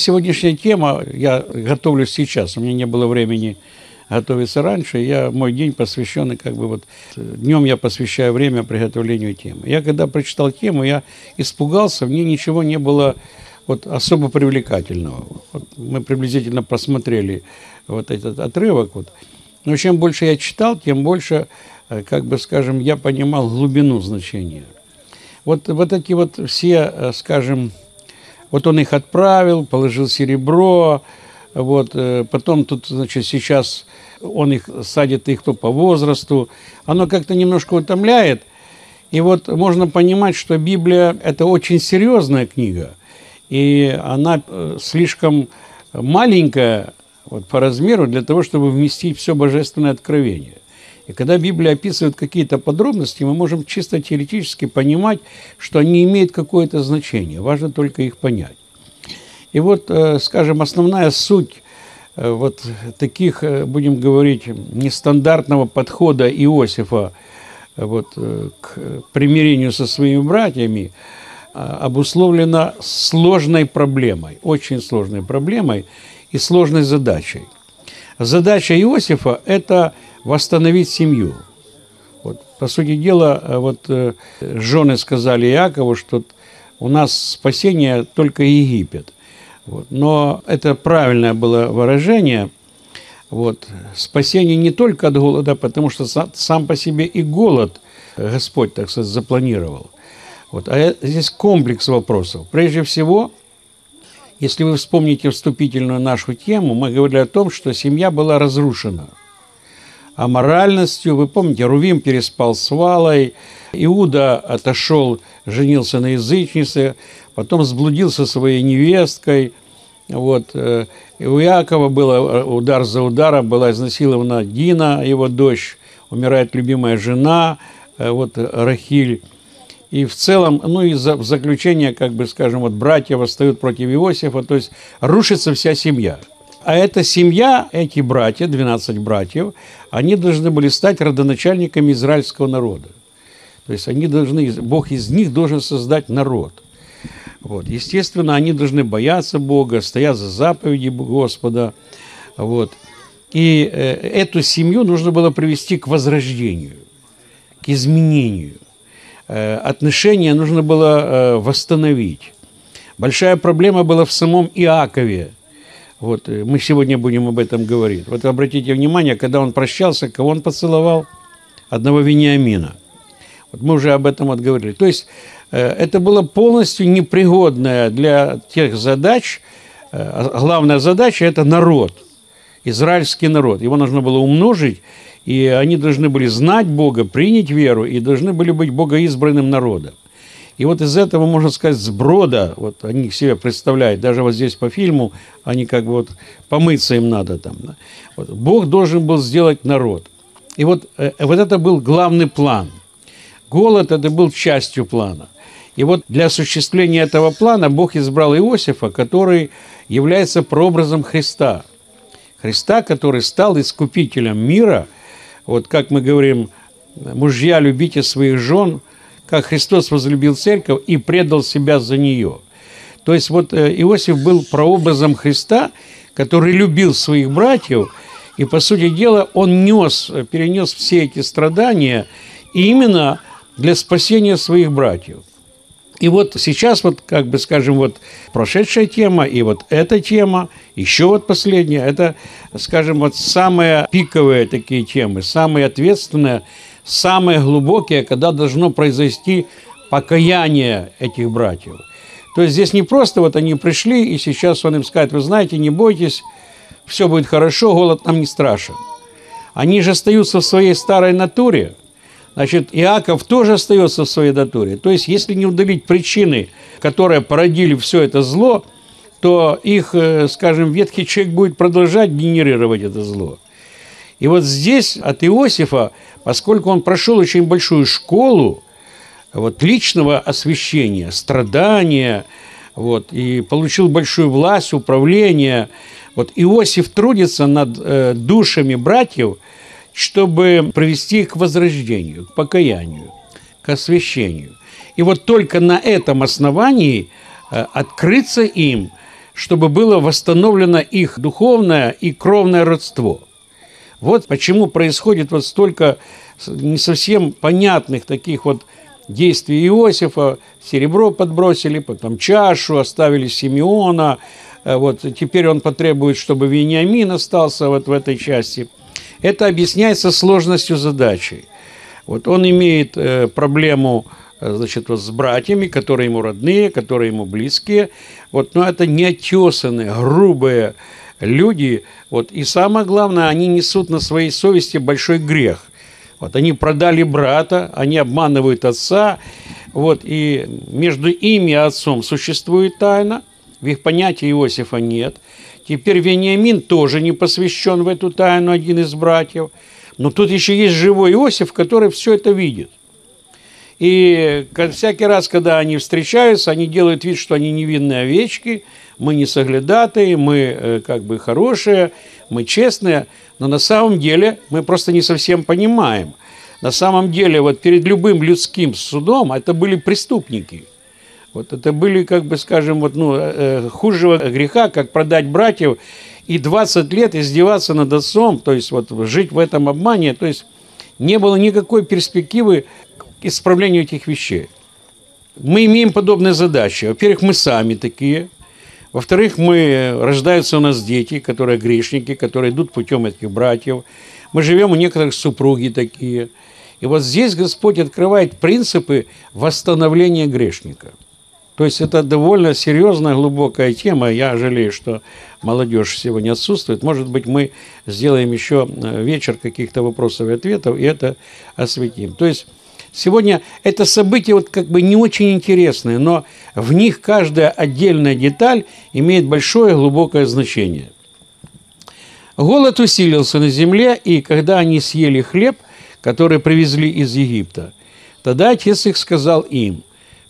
Сегодняшняя тема, я готовлюсь сейчас, у меня не было времени готовиться раньше, я, мой день посвящен, как бы вот, днем я посвящаю время приготовлению темы. Я когда прочитал тему, я испугался, мне ничего не было вот особо привлекательного. Вот мы приблизительно просмотрели вот этот отрывок. Вот. Но чем больше я читал, тем больше, э, как бы скажем, я понимал глубину значения. Вот, вот эти вот все, э, скажем, вот он их отправил, положил серебро, вот, э, потом тут, значит, сейчас он их садит, их кто по возрасту. Оно как-то немножко утомляет. И вот можно понимать, что Библия – это очень серьезная книга, и она э, слишком маленькая вот, по размеру для того, чтобы вместить все божественное откровение – и когда Библия описывает какие-то подробности, мы можем чисто теоретически понимать, что они имеют какое-то значение. Важно только их понять. И вот, э, скажем, основная суть э, вот таких, э, будем говорить, нестандартного подхода Иосифа вот, к примирению со своими братьями а, обусловлена сложной проблемой, очень сложной проблемой и сложной задачей. Задача Иосифа – это – восстановить семью. Вот, по сути дела, э, вот э, жены сказали Иакову, что у нас спасение только Египет. Вот. Но это правильное было выражение. Вот. Спасение не только от голода, потому что сам по себе и голод э, Господь, так сказать, запланировал. Вот. А здесь комплекс вопросов. Прежде всего, если вы вспомните вступительную нашу тему, мы говорили о том, что семья была разрушена – аморальностью. Вы помните, Рувим переспал с Валой, Иуда отошел, женился на язычнице, потом сблудился своей невесткой. Вот. И э, у Якова был э, удар за ударом, была изнасилована Дина, его дочь, умирает любимая жена, э, вот Рахиль. И в целом, ну и в заключение, как бы, скажем, вот братья восстают против Иосифа, то есть рушится вся семья. А эта семья, эти братья, 12 братьев, они должны были стать родоначальниками израильского народа. То есть они должны, Бог из них должен создать народ. Вот. Естественно, они должны бояться Бога, стоять за заповеди Господа. Вот. И э, эту семью нужно было привести к возрождению, к изменению. Э, отношения нужно было э, восстановить. Большая проблема была в самом Иакове – вот, э, мы сегодня будем об этом говорить. Вот обратите внимание, когда он прощался, кого он поцеловал? Одного Вениамина. Вот мы уже об этом отговорили. То есть э, это было полностью непригодное для тех задач. Э, а главная задача – это народ, израильский народ. Его нужно было умножить, и они должны были знать Бога, принять веру, и должны были быть богоизбранным народом. И вот из этого, можно сказать, сброда, вот они себя представляют, даже вот здесь по фильму, они как бы вот помыться им надо там. Вот, Бог должен был сделать народ. И вот, э, вот это был главный план. Голод – это был частью плана. И вот для осуществления этого плана Бог избрал Иосифа, который является прообразом Христа. Христа, который стал искупителем мира. Вот как мы говорим, мужья, любите своих жен – как Христос возлюбил церковь и предал себя за нее. То есть вот э, Иосиф был прообразом Христа, который любил своих братьев, и, по сути дела, он нес, перенес все эти страдания именно для спасения своих братьев. И вот сейчас, вот, как бы скажем, вот прошедшая тема и вот эта тема, еще вот последняя, это, скажем, вот самые пиковые такие темы, самые ответственные самое глубокое, когда должно произойти покаяние этих братьев. То есть здесь не просто вот они пришли, и сейчас он им скажет, вы знаете, не бойтесь, все будет хорошо, голод нам не страшен. Они же остаются в своей старой натуре, значит, Иаков тоже остается в своей натуре. То есть если не удалить причины, которые породили все это зло, то их, э, скажем, ветхий человек будет продолжать генерировать это зло. И вот здесь от Иосифа поскольку он прошел очень большую школу вот, личного освещения, страдания, вот, и получил большую власть, управление. Вот Иосиф трудится над э, душами братьев, чтобы привести их к возрождению, к покаянию, к освящению. И вот только на этом основании э, открыться им, чтобы было восстановлено их духовное и кровное родство – вот почему происходит вот столько не совсем понятных таких вот действий Иосифа. Серебро подбросили, потом чашу, оставили Симеона. Э, вот, теперь он потребует, чтобы Вениамин остался вот в этой части. Это объясняется сложностью задачи. Вот он имеет э, проблему э, значит, вот с братьями, которые ему родные, которые ему близкие. Вот, но это неотесанные, грубые люди, вот, и самое главное, они несут на своей совести большой грех. Вот, они продали брата, они обманывают отца, вот, и между ими и отцом существует тайна, в их понятии Иосифа нет. Теперь Вениамин тоже не посвящен в эту тайну, один из братьев. Но тут еще есть живой Иосиф, который все это видит. И всякий раз, когда они встречаются, они делают вид, что они невинные овечки – мы не соглядатые, мы э, как бы хорошие, мы честные, но на самом деле мы просто не совсем понимаем. На самом деле вот перед любым людским судом это были преступники. Вот это были, как бы скажем, вот, ну, э, э, хужего греха, как продать братьев и 20 лет издеваться над отцом, то есть вот жить в этом обмане, то есть не было никакой перспективы к исправлению этих вещей. Мы имеем подобные задачи. Во-первых, мы сами такие – во-вторых, мы, рождаются у нас дети, которые грешники, которые идут путем этих братьев. Мы живем у некоторых супруги такие. И вот здесь Господь открывает принципы восстановления грешника. То есть это довольно серьезная, глубокая тема. Я жалею, что молодежь сегодня отсутствует. Может быть, мы сделаем еще э, вечер каких-то вопросов и ответов и это осветим. То есть Сегодня это события вот как бы не очень интересные, но в них каждая отдельная деталь имеет большое глубокое значение. Голод усилился на земле, и когда они съели хлеб, который привезли из Египта, тогда отец их сказал им,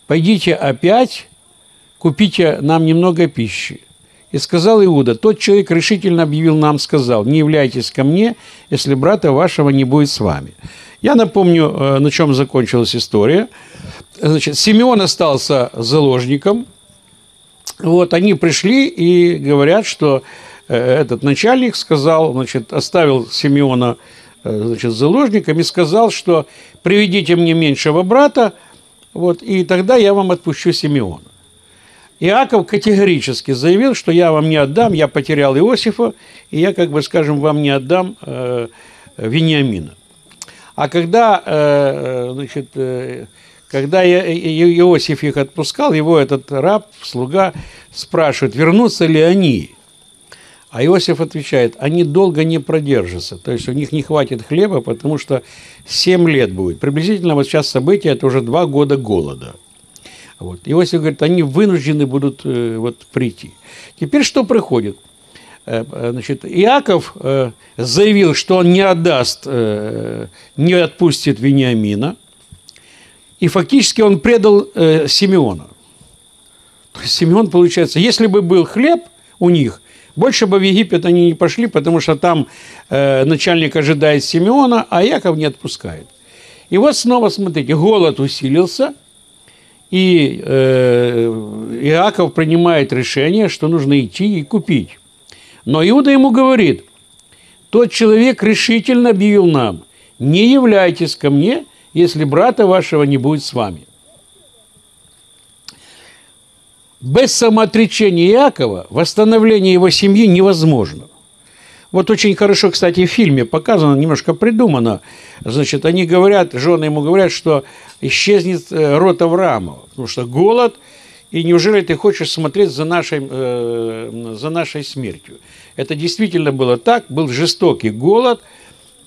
«Пойдите опять, купите нам немного пищи». И сказал Иуда, тот человек решительно объявил нам, сказал, не являйтесь ко мне, если брата вашего не будет с вами. Я напомню, э, на чем закончилась история. Значит, Симеон остался заложником. Вот, они пришли и говорят, что э, этот начальник сказал, значит, оставил Симеона э, значит, заложником и сказал, что приведите мне меньшего брата, вот, и тогда я вам отпущу Симеона. Иаков категорически заявил, что я вам не отдам, я потерял Иосифа, и я, как бы скажем, вам не отдам э, Вениамина. А когда, э, э значит, э, когда э, э, Иосиф их отпускал, его этот раб, слуга, спрашивает, вернутся ли они. А Иосиф отвечает, они долго не продержатся, то есть у них не хватит хлеба, потому что 7 лет будет. Приблизительно вот сейчас событие, это уже 2 года голода – вот. и Иосиф говорит, они вынуждены будут э, вот, прийти. Теперь что приходит? Э, э, значит, Иаков э, заявил, что он не отдаст, не отпустит Вениамина, и фактически он предал Симеона. То есть Симеон, получается, если бы был хлеб у них, больше бы в Египет они не пошли, потому что там начальник ожидает Симеона, а Иаков не отпускает. И вот снова, смотрите, голод усилился – и э, Иаков принимает решение, что нужно идти и купить. Но Иуда ему говорит, тот человек решительно объявил нам, не являйтесь ко мне, если брата вашего не будет с вами. Без самоотречения Иакова восстановление его семьи невозможно. Вот очень хорошо, кстати, в фильме показано, немножко придумано. Значит, они говорят, жены ему говорят, что исчезнет э, рот Авраама, потому что голод, и неужели ты хочешь смотреть за нашей, э, за нашей смертью? Это действительно было так, был жестокий голод,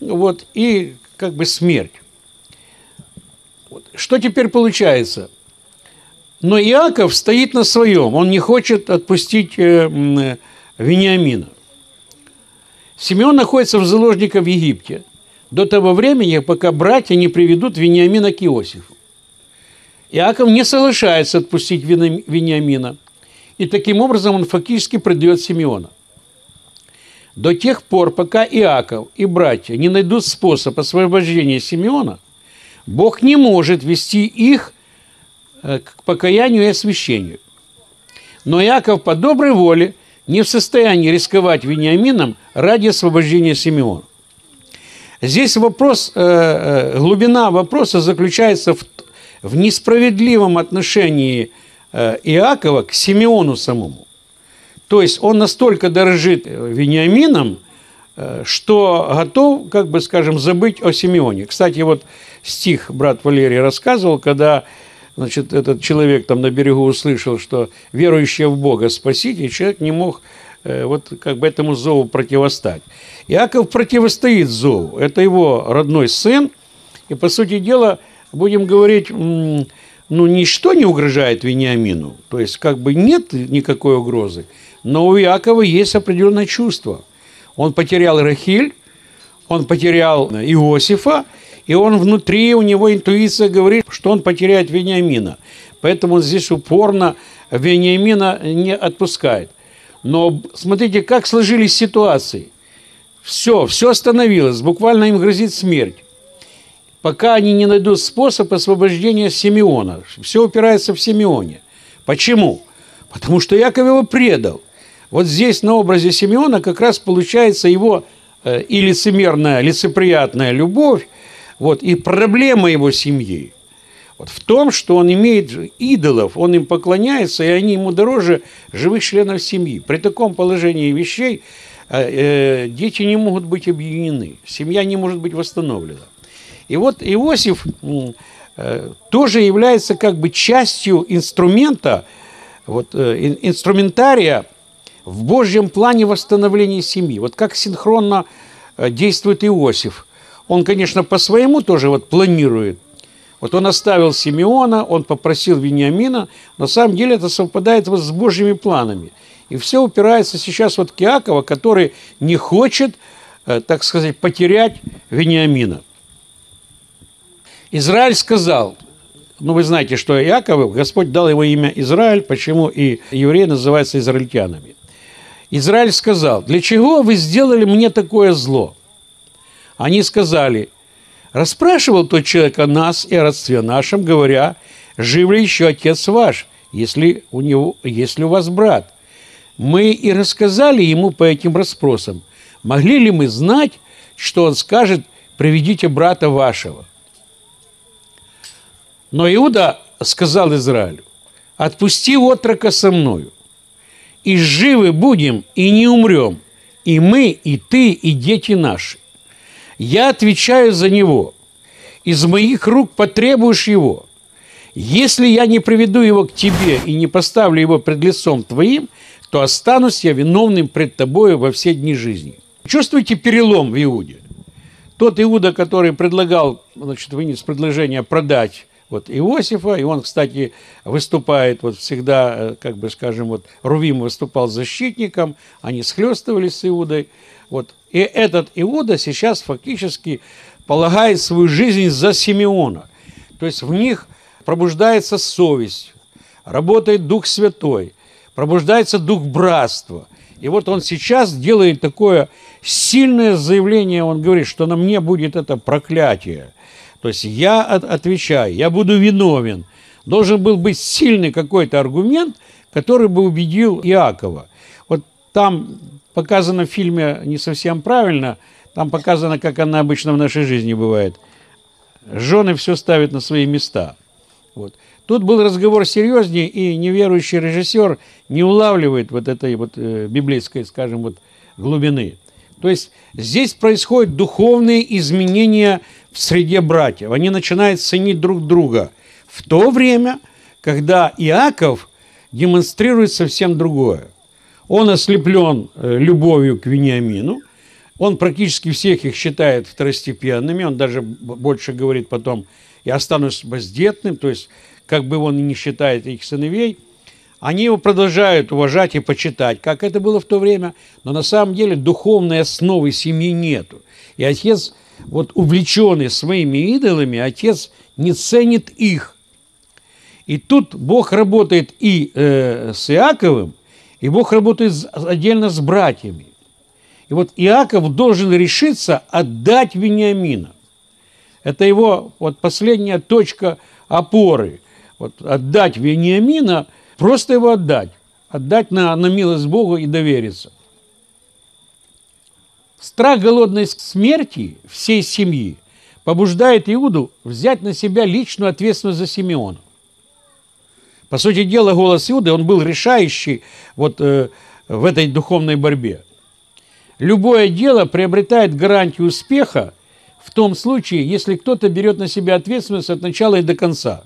вот, и как бы смерть. Вот. Что теперь получается? Но Иаков стоит на своем, он не хочет отпустить э, э Вениамина. Симеон находится в заложниках в Египте до того времени, пока братья не приведут Вениамина к Иосифу. Иаков не соглашается отпустить Вениамина, и таким образом он фактически предает Симеона. До тех пор, пока Иаков и братья не найдут способ освобождения Симеона, Бог не может вести их э, к покаянию и освящению. Но Иаков по доброй воле не в состоянии рисковать Вениамином ради освобождения Симеона. Здесь вопрос, э, э, глубина вопроса заключается в, в несправедливом отношении э, Иакова к Симеону самому. То есть он настолько дорожит Вениамином, что готов, как бы скажем, забыть о Симеоне. Кстати, вот стих брат Валерий рассказывал, когда Значит, этот человек там на берегу услышал, что верующие в Бога спасите, человек не мог э, вот как бы этому зову противостать. Иаков противостоит зову. Это его родной сын. И, по сути дела, будем говорить, ну, ничто не угрожает Вениамину. То есть, как бы нет никакой угрозы. Но у Иакова есть определенное чувство. Он потерял Рахиль, он потерял э, Иосифа – и он внутри, у него интуиция говорит, что он потеряет Вениамина. Поэтому он здесь упорно Вениамина не отпускает. Но смотрите, как сложились ситуации. Все, все остановилось, буквально им грозит смерть. Пока они не найдут способ освобождения Симеона. Все упирается в Симеоне. Почему? Потому что Яков его предал. Вот здесь на образе Симеона как раз получается его э, и лицемерная, лицеприятная любовь, вот. И проблема его семьи вот в том, что он имеет идолов, он им поклоняется, и они ему дороже живых членов семьи. При таком положении вещей э, э дети не могут быть объединены, семья не может быть восстановлена. И вот Иосиф э, тоже является как бы частью инструмента, вот, э, инструментария в Божьем плане восстановления семьи. Вот как синхронно э, действует Иосиф – он, конечно, по-своему тоже вот планирует. Вот он оставил Симеона, он попросил Вениамина. На самом деле это совпадает вот с Божьими планами. И все упирается сейчас вот к Иакова, который не хочет, э, так сказать, потерять Вениамина. Израиль сказал, ну вы знаете, что Иаков, Господь дал его имя Израиль, почему и евреи называются израильтянами. Израиль сказал, для чего вы сделали мне такое зло? Они сказали, «Расспрашивал тот человек о нас и о родстве нашем, говоря, жив ли еще отец ваш, если у, него, если у вас брат?» Мы и рассказали ему по этим расспросам. Могли ли мы знать, что он скажет «Приведите брата вашего»? Но Иуда сказал Израилю, «Отпусти отрока со мною, и живы будем, и не умрем, и мы, и ты, и дети наши». Я отвечаю за него. Из моих рук потребуешь его. Если я не приведу его к тебе и не поставлю его пред лицом твоим, то останусь я виновным пред тобою во все дни жизни. Чувствуете перелом в Иуде? Тот Иуда, который предлагал, значит, вынес предложение продать вот Иосифа, и он, кстати, выступает вот всегда, э, как бы скажем, вот Рувим выступал защитником, они схлестывались с Иудой. Вот и этот Иуда сейчас фактически полагает свою жизнь за Симеона. То есть в них пробуждается совесть, работает Дух Святой, пробуждается Дух Братства. И вот он сейчас делает такое сильное заявление, он говорит, что на мне будет это проклятие. То есть я отвечаю, я буду виновен. Должен был быть сильный какой-то аргумент, который бы убедил Иакова. Вот там показано в фильме не совсем правильно. Там показано, как она обычно в нашей жизни бывает. Жены все ставят на свои места. Вот. Тут был разговор серьезнее, и неверующий режиссер не улавливает вот этой вот э, библейской, скажем, вот глубины. То есть здесь происходят духовные изменения в среде братьев. Они начинают ценить друг друга. В то время, когда Иаков демонстрирует совсем другое. Он ослеплен э, любовью к Вениамину. Он практически всех их считает второстепенными. Он даже больше говорит потом, я останусь бездетным", то есть как бы он и не считает их сыновей. Они его продолжают уважать и почитать, как это было в то время, но на самом деле духовной основы семьи нету. И отец, вот увлеченный своими идолами, отец не ценит их. И тут Бог работает и э, с Иаковым, и Бог работает отдельно с братьями. И вот Иаков должен решиться отдать Вениамина. Это его вот последняя точка опоры. Вот отдать Вениамина, просто его отдать. Отдать на, на милость Богу и довериться. Страх голодной смерти всей семьи побуждает Иуду взять на себя личную ответственность за Симеона. По сути дела, голос Иуды, он был решающий вот э, в этой духовной борьбе. Любое дело приобретает гарантию успеха в том случае, если кто-то берет на себя ответственность от начала и до конца.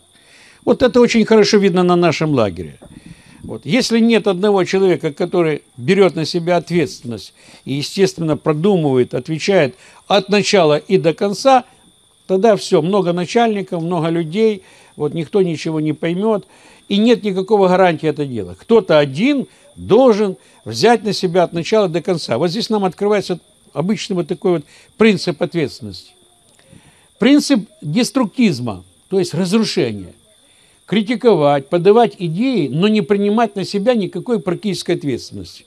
Вот это очень хорошо видно на нашем лагере. Вот. Если нет одного человека, который берет на себя ответственность и, естественно, продумывает, отвечает от начала и до конца, тогда все, много начальников, много людей, вот никто ничего не поймет. И нет никакого гарантии это дело. Кто-то один должен взять на себя от начала до конца. Вот здесь нам открывается обычный вот такой вот принцип ответственности. Принцип деструктизма, то есть разрушения. Критиковать, подавать идеи, но не принимать на себя никакой практической ответственности.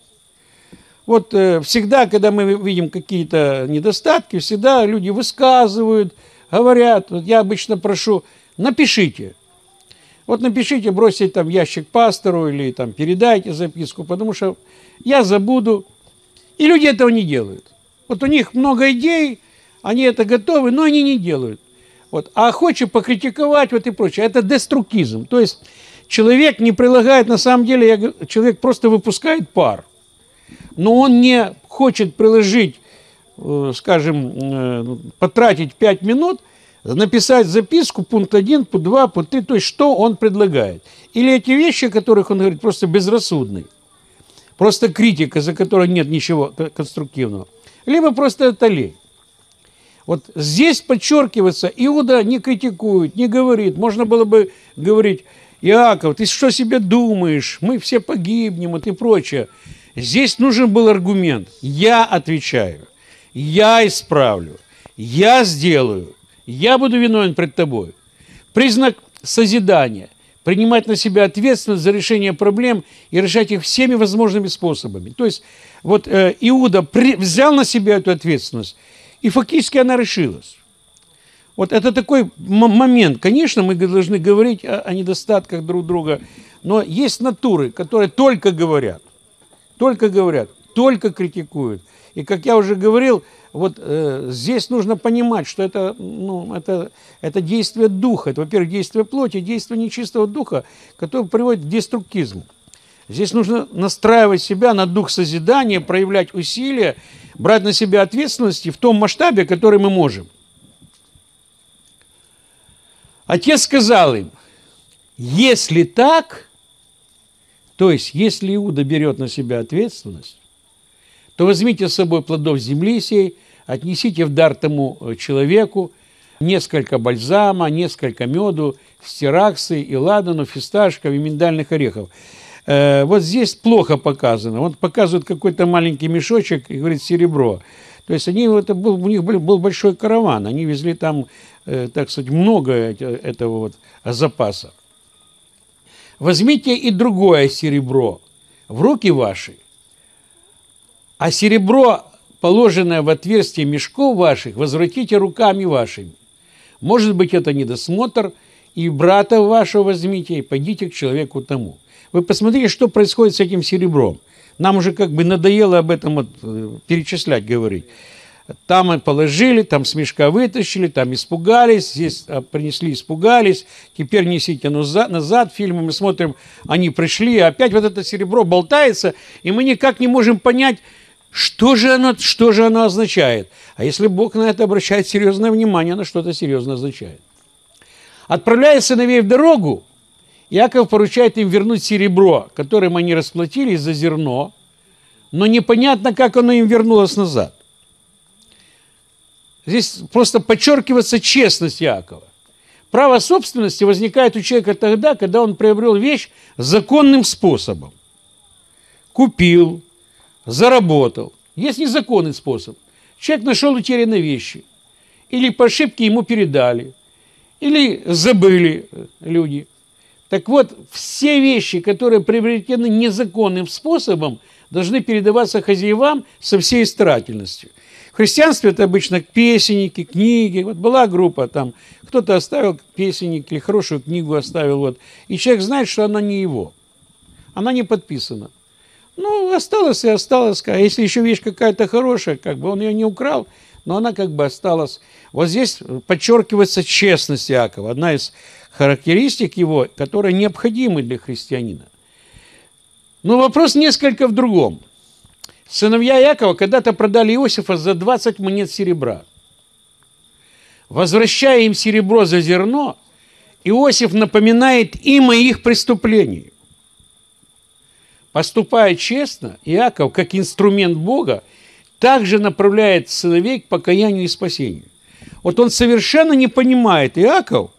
Вот э, всегда, когда мы видим какие-то недостатки, всегда люди высказывают, говорят. Вот я обычно прошу, напишите – вот напишите, бросите там ящик пастору или там передайте записку, потому что я забуду. И люди этого не делают. Вот у них много идей, они это готовы, но они не делают. Вот. А хочет покритиковать вот и прочее. Это деструктизм. То есть человек не прилагает, на самом деле, я, человек просто выпускает пар. Но он не хочет приложить, э, скажем, э, потратить пять минут – написать записку, пункт 1, пункт 2, пункт 3, то есть что он предлагает. Или эти вещи, о которых он говорит, просто безрассудны, Просто критика, за которой нет ничего конструктивного. Либо просто это лень. Вот здесь подчеркивается, Иуда не критикует, не говорит. Можно было бы говорить, Иаков, ты что себе думаешь? Мы все погибнем и прочее. Здесь нужен был аргумент. Я отвечаю. Я исправлю. Я сделаю. Я буду виновен пред тобой. Признак созидания – принимать на себя ответственность за решение проблем и решать их всеми возможными способами. То есть вот э, Иуда при, взял на себя эту ответственность, и фактически она решилась. Вот это такой момент. Конечно, мы должны говорить о, о недостатках друг друга, но есть натуры, которые только говорят, только говорят, только критикуют. И как я уже говорил, вот э, здесь нужно понимать, что это, ну, это, это действие духа. Это, во-первых, действие плоти, действие нечистого духа, которое приводит к деструктизму. Здесь нужно настраивать себя на дух созидания, проявлять усилия, брать на себя ответственности в том масштабе, который мы можем. Отец сказал им, если так, то есть если Иуда берет на себя ответственность, то возьмите с собой плодов земли сей, отнесите в дар тому э, человеку несколько бальзама, несколько меду, стираксы, и ладану, фисташков и миндальных орехов. Э, вот здесь плохо показано. Он показывает какой-то маленький мешочек и говорит «серебро». То есть они, это был, у них был, большой караван, они везли там, э, так сказать, много этого вот запаса. Возьмите и другое серебро в руки ваши – а серебро, положенное в отверстие мешков ваших, возвратите руками вашими. Может быть, это недосмотр, и брата вашего возьмите, и пойдите к человеку тому. Вы посмотрите, что происходит с этим серебром. Нам уже как бы надоело об этом вот э, перечислять, говорить. Там положили, там с мешка вытащили, там испугались, здесь а, принесли, испугались. Теперь несите назад, назад фильмы, мы смотрим, они пришли, опять вот это серебро болтается, и мы никак не можем понять, что же, оно, что же оно означает? А если Бог на это обращает серьезное внимание, оно что-то серьезное означает. Отправляя сыновей в дорогу, Яков поручает им вернуть серебро, которым они расплатились за зерно, но непонятно, как оно им вернулось назад. Здесь просто подчеркивается честность Якова. Право собственности возникает у человека тогда, когда он приобрел вещь законным способом. Купил, заработал. Есть незаконный способ. Человек нашел утерянные вещи. Или по ошибке ему передали. Или забыли э, люди. Так вот, все вещи, которые приобретены незаконным способом, должны передаваться хозяевам со всей старательностью. В христианстве это обычно песенники, книги. Вот была группа там, кто-то оставил песенник или хорошую книгу оставил. Вот, и человек знает, что она не его. Она не подписана. Ну, осталось и осталось. А если еще вещь какая-то хорошая, как бы он ее не украл, но она как бы осталась. Вот здесь подчеркивается честность Иакова. Одна из характеристик его, которая необходима для христианина. Но вопрос несколько в другом. Сыновья Якова когда-то продали Иосифа за 20 монет серебра. Возвращая им серебро за зерно, Иосиф напоминает им о их преступлении. Поступая честно, Иаков, как инструмент Бога, также направляет сыновей к покаянию и спасению. Вот он совершенно не понимает Иаков.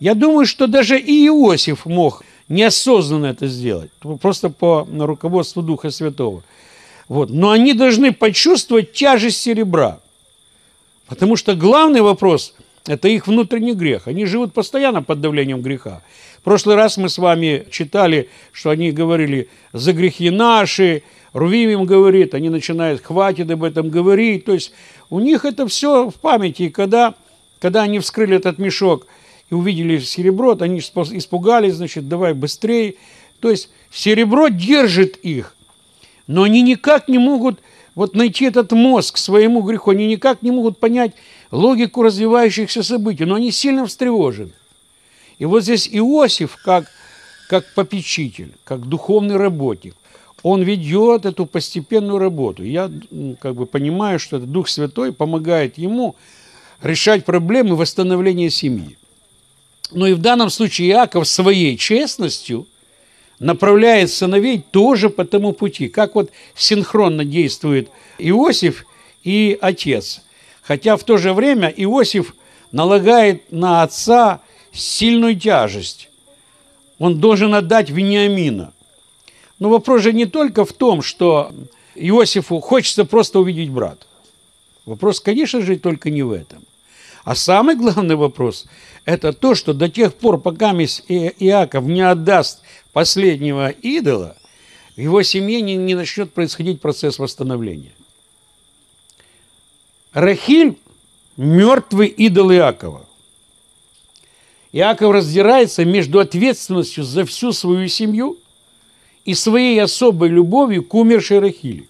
Я думаю, что даже и Иосиф мог неосознанно это сделать, просто по руководству Духа Святого. Вот. Но они должны почувствовать тяжесть серебра. Потому что главный вопрос – это их внутренний грех. Они живут постоянно под давлением греха прошлый раз мы с вами читали, что они говорили «за грехи наши», Рувим им говорит, они начинают «хватит об этом говорить». То есть у них это все в памяти. И когда, когда они вскрыли этот мешок и увидели серебро, то они испугались, значит, давай быстрее. То есть серебро держит их, но они никак не могут вот найти этот мозг своему греху, они никак не могут понять логику развивающихся событий, но они сильно встревожены. И вот здесь Иосиф, как, как попечитель, как духовный работник, он ведет эту постепенную работу. Я как бы понимаю, что это Дух Святой помогает ему решать проблемы восстановления семьи. Но и в данном случае Иаков своей честностью направляет сыновей тоже по тому пути, как вот синхронно действует Иосиф и отец. Хотя в то же время Иосиф налагает на отца – сильную тяжесть. Он должен отдать Вениамина. Но вопрос же не только в том, что Иосифу хочется просто увидеть брата. Вопрос, конечно же, только не в этом. А самый главный вопрос – это то, что до тех пор, пока мисс Иаков не отдаст последнего идола, в его семье не, не начнет происходить процесс восстановления. Рахиль – мертвый идол Иакова – Иаков раздирается между ответственностью за всю свою семью и своей особой любовью к умершей Рахиле.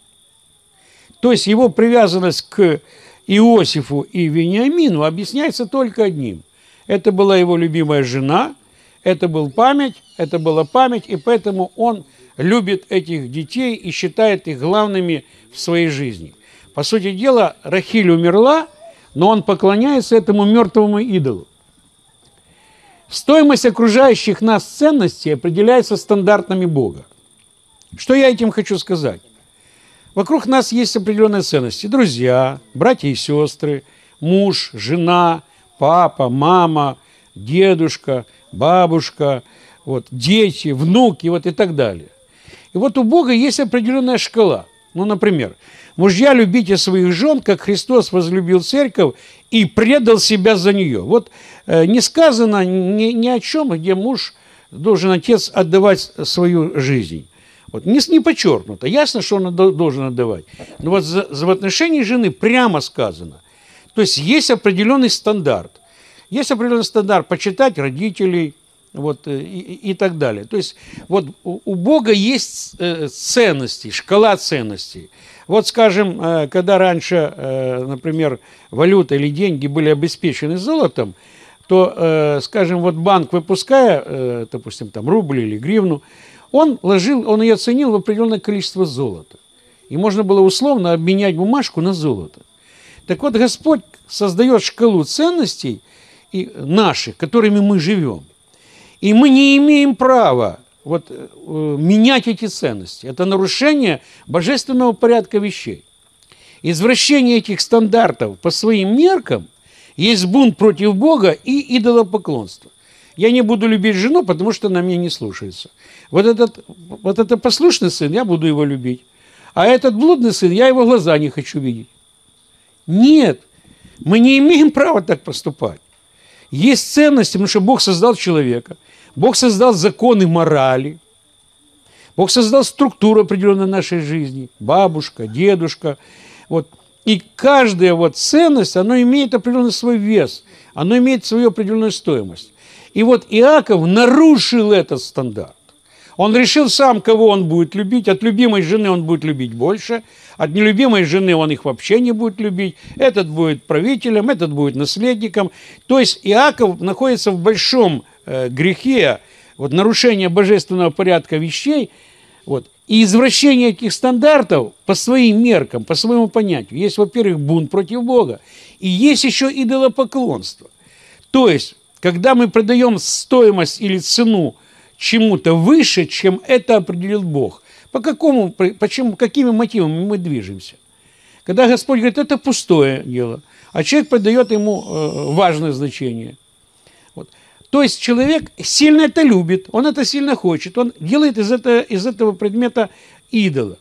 То есть его привязанность к Иосифу и Вениамину объясняется только одним. Это была его любимая жена, это был память, это была память, и поэтому он любит этих детей и считает их главными в своей жизни. По сути дела, Рахиль умерла, но он поклоняется этому мертвому идолу. Стоимость окружающих нас ценностей определяется стандартами Бога. Что я этим хочу сказать? Вокруг нас есть определенные ценности. Друзья, братья и сестры, муж, жена, папа, мама, дедушка, бабушка, вот, дети, внуки вот, и так далее. И вот у Бога есть определенная шкала. Ну, например, Мужья, любите своих жен, как Христос возлюбил церковь и предал себя за нее. Вот э, не сказано ни, ни о чем, где муж должен, отец, отдавать свою жизнь. Вот, не, не подчеркнуто. Ясно, что он должен отдавать. Но вот за, за в отношении жены прямо сказано. То есть есть определенный стандарт. Есть определенный стандарт почитать родителей, вот, э, и, и так далее. То есть вот у Бога есть э, ценности, шкала ценностей. Вот, скажем, э, когда раньше, э, например, валюта или деньги были обеспечены золотом, то, э, скажем, вот банк, выпуская, допустим, там рубль или гривну, он ложил, он ее оценил в определенное количество золота. И можно было условно обменять бумажку на золото. Так вот, Господь создает шкалу ценностей и наших, которыми мы живем. И мы не имеем права вот, э, менять эти ценности. Это нарушение божественного порядка вещей. Извращение этих стандартов по своим меркам есть бунт против Бога и идолопоклонство. Я не буду любить жену, потому что она меня не слушается. Вот этот, вот это послушный сын, я буду его любить. А этот блудный сын, я его глаза не хочу видеть. Нет, мы не имеем права так поступать. Есть ценности, потому что Бог создал человека – Бог создал законы морали. Бог создал структуру определенной нашей жизни. Бабушка, дедушка. Вот. И каждая вот ценность, она имеет определенный свой вес. Она имеет свою определенную стоимость. И вот Иаков нарушил этот стандарт. Он решил сам, кого он будет любить. От любимой жены он будет любить больше. От нелюбимой жены он их вообще не будет любить. Этот будет правителем, этот будет наследником. То есть Иаков находится в большом Э, грехе, вот нарушение божественного порядка вещей, вот, и извращение этих стандартов по своим меркам, по своему понятию. Есть, во-первых, бунт против Бога, и есть еще идолопоклонство. То есть, когда мы продаем стоимость или цену чему-то выше, чем это определил Бог, по какому, почему, какими мотивами мы движемся? Когда Господь говорит, это пустое дело, а человек придает ему э, важное значение – то есть человек сильно это любит, он это сильно хочет, он делает из этого, из этого предмета идола.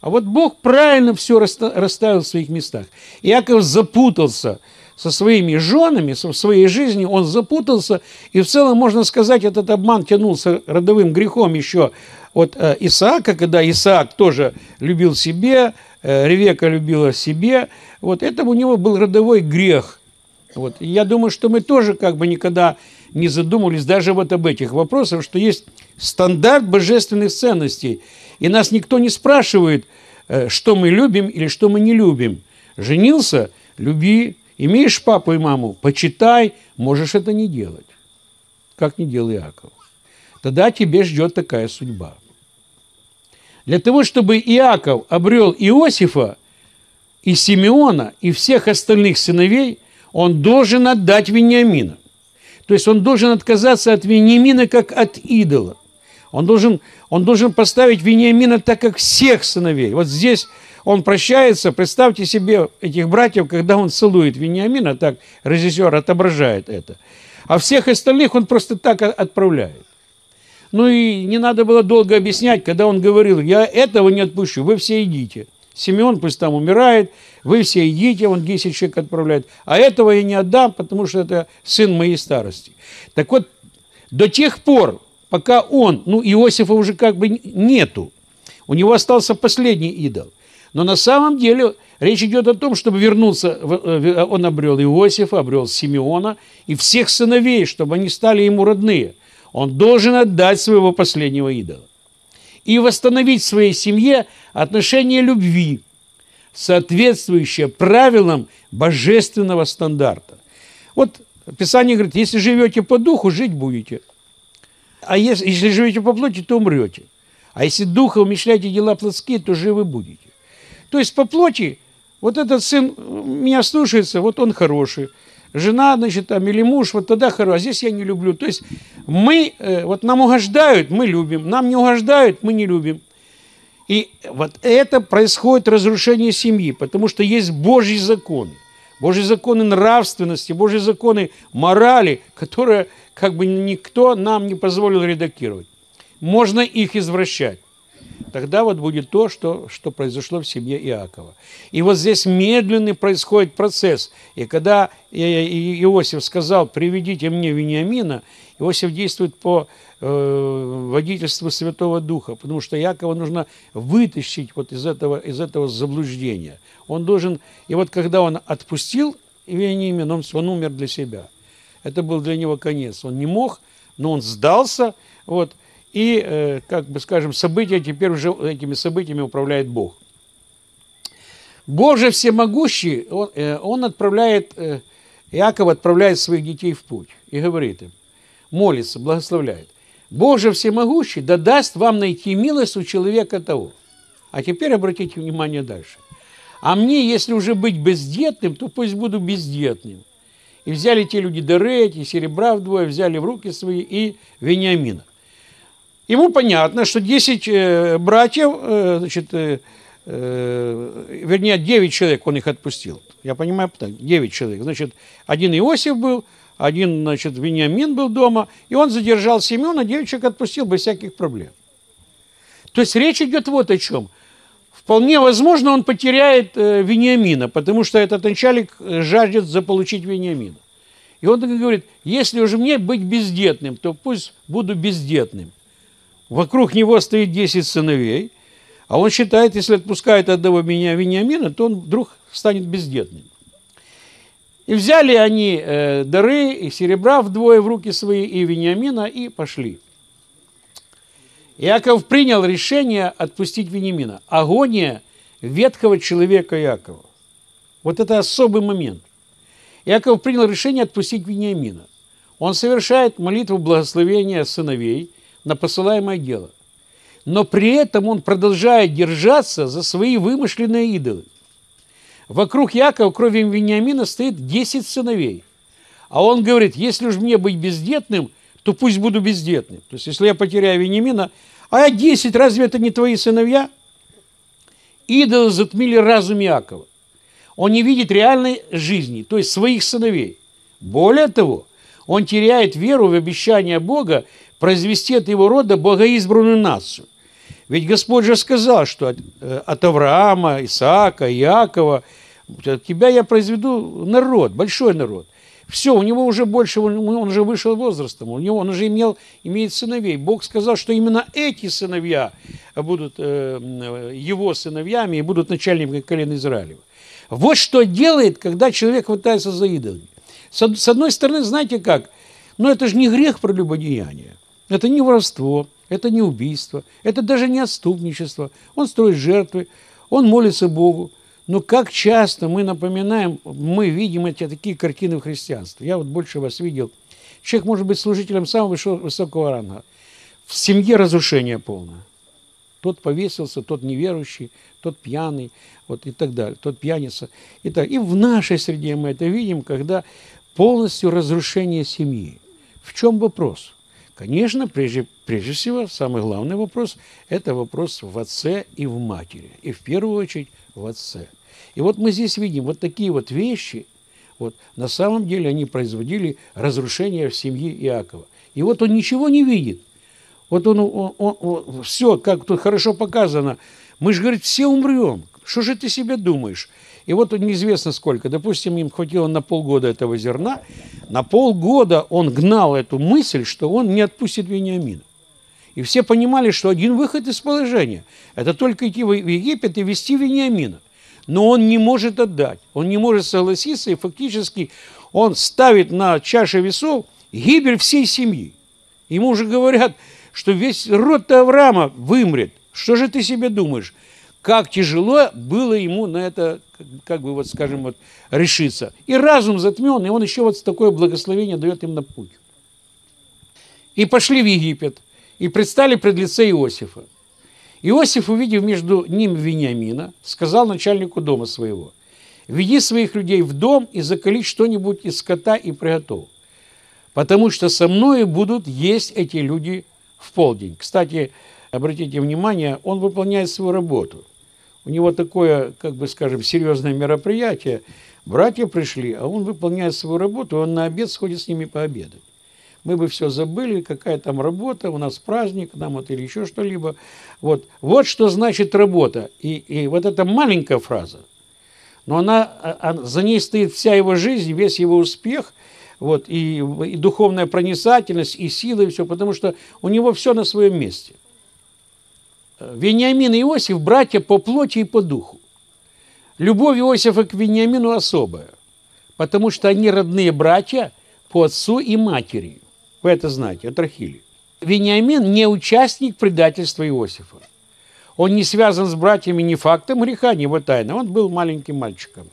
А вот Бог правильно все расставил в своих местах. Иаков запутался со своими женами, со своей жизнью, он запутался, и в целом, можно сказать, этот обман тянулся родовым грехом еще от э, Исаака, когда Исаак тоже любил себе, э, Ревека любила себе, вот это у него был родовой грех. Вот. я думаю, что мы тоже как бы никогда не задумывались даже вот об этих вопросах, что есть стандарт божественных ценностей, и нас никто не спрашивает, э, что мы любим или что мы не любим. Женился – люби, имеешь папу и маму – почитай, можешь это не делать. Как не делал Иаков. Тогда тебе ждет такая судьба. Для того, чтобы Иаков обрел Иосифа и Симеона и всех остальных сыновей, он должен отдать Вениамина. То есть он должен отказаться от Вениамина как от идола. Он должен, он должен поставить Вениамина так, как всех сыновей. Вот здесь он прощается. Представьте себе этих братьев, когда он целует Вениамина, так режиссер отображает это. А всех остальных он просто так отправляет. Ну и не надо было долго объяснять, когда он говорил, я этого не отпущу, вы все идите. Симеон пусть там умирает, вы все идите, он 10 человек отправляет. А этого я не отдам, потому что это сын моей старости. Так вот, до тех пор, пока он, ну, Иосифа уже как бы нету, у него остался последний идол. Но на самом деле речь идет о том, чтобы вернуться, э, э, он обрел Иосифа, обрел Симеона и всех сыновей, чтобы они стали ему родные. Он должен отдать своего последнего идола и восстановить в своей семье отношение любви, соответствующее правилам божественного стандарта. Вот Писание говорит, если живете по духу, жить будете. А если, если живете по плоти, то умрете. А если духа умещаете дела плотские, то живы будете. То есть по плоти вот этот сын э, меня слушается, вот он хороший жена, значит, там, или муж, вот тогда хорошо, а здесь я не люблю. То есть мы, э, вот нам угождают, мы любим, нам не угождают, мы не любим. И вот это происходит разрушение семьи, потому что есть Божьи законы. Божьи законы нравственности, Божьи законы морали, которые как бы никто нам не позволил редактировать. Можно их извращать. Тогда вот будет то, что, что произошло в семье Иакова. И вот здесь медленный происходит процесс. И когда Иосиф сказал, приведите мне Вениамина, Иосиф действует по э, водительству Святого Духа, потому что Иакова нужно вытащить вот из этого, из этого заблуждения. Он должен, и вот когда он отпустил Вениамина, он, он умер для себя. Это был для него конец. Он не мог, но он сдался, вот, и, э, как бы скажем, события, теперь уже этими событиями управляет Бог. Бог же всемогущий, он, э, он отправляет, э, Иаков отправляет своих детей в путь и говорит им, молится, благословляет. Бог же всемогущий да даст вам найти милость у человека того. А теперь обратите внимание дальше. А мне, если уже быть бездетным, то пусть буду бездетным. И взяли те люди дары, эти серебра вдвое, взяли в руки свои и Вениамина. Ему понятно, что 10 э, братьев, э, значит, э, вернее, 9 человек он их отпустил. Я понимаю, так, 9 человек. Значит, один Иосиф был, один, значит, Вениамин был дома, и он задержал Семена, 9 человек отпустил без всяких проблем. То есть речь идет вот о чем. Вполне возможно, он потеряет Вениамина, потому что этот начальник жаждет заполучить Вениамина. И он говорит, если уже мне быть бездетным, то пусть буду бездетным. Вокруг него стоит 10 сыновей, а он считает, если отпускает одного меня Вениамина, то он вдруг станет бездетным. И взяли они э, дары и серебра вдвое в руки свои и Вениамина и пошли. Иаков принял решение отпустить Вениамина. Агония ветхого человека Иакова. Вот это особый момент. Иаков принял решение отпустить Вениамина. Он совершает молитву благословения сыновей – на посылаемое дело. Но при этом он продолжает держаться за свои вымышленные идолы. Вокруг Якова, крови Вениамина, стоит 10 сыновей. А он говорит, если уж мне быть бездетным, то пусть буду бездетным. То есть, если я потеряю Вениамина, а 10, разве это не твои сыновья? Идолы затмили разум Якова. Он не видит реальной жизни, то есть своих сыновей. Более того, он теряет веру в обещание Бога произвести от его рода богоизбранную нацию. Ведь Господь же сказал, что от, э, от Авраама, Исаака, Иакова, от тебя я произведу народ, большой народ. Все, у него уже больше, он, он уже вышел возрастом, у него, он уже имел, имеет сыновей. Бог сказал, что именно эти сыновья будут э, э его сыновьями и будут начальниками колена Израилева. Вот что делает, когда человек хватается за идолами. С, с одной стороны, знаете как, ну это же не грех прелюбодеяния. Это не воровство, это не убийство, это даже не отступничество. Он строит жертвы, он молится Богу. Но как часто мы напоминаем, мы видим эти такие картины в христианстве. Я вот больше вас видел. Человек может быть служителем самого высокого ранга. В семье разрушение полное. Тот повесился, тот неверующий, тот пьяный, вот и так далее, тот пьяница. И, так. и в нашей среде мы это видим, когда полностью разрушение семьи. В чем вопрос? Конечно, прежде, прежде всего, самый главный вопрос – это вопрос в отце и в матери. И в первую очередь в отце. И вот мы здесь видим вот такие вот вещи, вот на самом деле они производили разрушение в семье Иакова. И вот он ничего не видит. Вот он, он, он, он все, как тут хорошо показано. Мы же, говорит, все умрем. Что же ты себе думаешь? И вот неизвестно сколько, допустим, им хватило на полгода этого зерна, на полгода он гнал эту мысль, что он не отпустит Вениамина. И все понимали, что один выход из положения – это только идти в Египет и вести Вениамина. Но он не может отдать, он не может согласиться, и фактически он ставит на чаше весов гибель всей семьи. Ему уже говорят, что весь род Авраама вымрет. Что же ты себе думаешь? как тяжело было ему на это, как бы вот, скажем, вот, решиться. И разум затмен, и он еще вот такое благословение дает им на путь. И пошли в Египет, и предстали пред лице Иосифа. Иосиф, увидев между ним Вениамина, сказал начальнику дома своего, «Веди своих людей в дом и заколи что-нибудь из скота и приготовь, потому что со мною будут есть эти люди в полдень». Кстати, обратите внимание, он выполняет свою работу – у него такое, как бы скажем, серьезное мероприятие. Братья пришли, а он выполняет свою работу, и он на обед сходит с ними пообедать. Мы бы все забыли, какая там работа, у нас праздник, нам вот или еще что-либо. Вот, вот что значит работа. И, и вот эта маленькая фраза, но она, она, а, за ней стоит вся его жизнь, весь его успех, вот, и, и духовная проницательность, и сила, и все, потому что у него все на своем месте. Э, Вениамин и Иосиф – братья по плоти и по духу. Любовь Иосифа к Вениамину особая, потому что они родные братья по отцу и матери. Вы это знаете, от Рахили. Вениамин не участник предательства Иосифа. Он не связан с братьями ни фактом греха, ни его тайны. Он был маленьким мальчиком.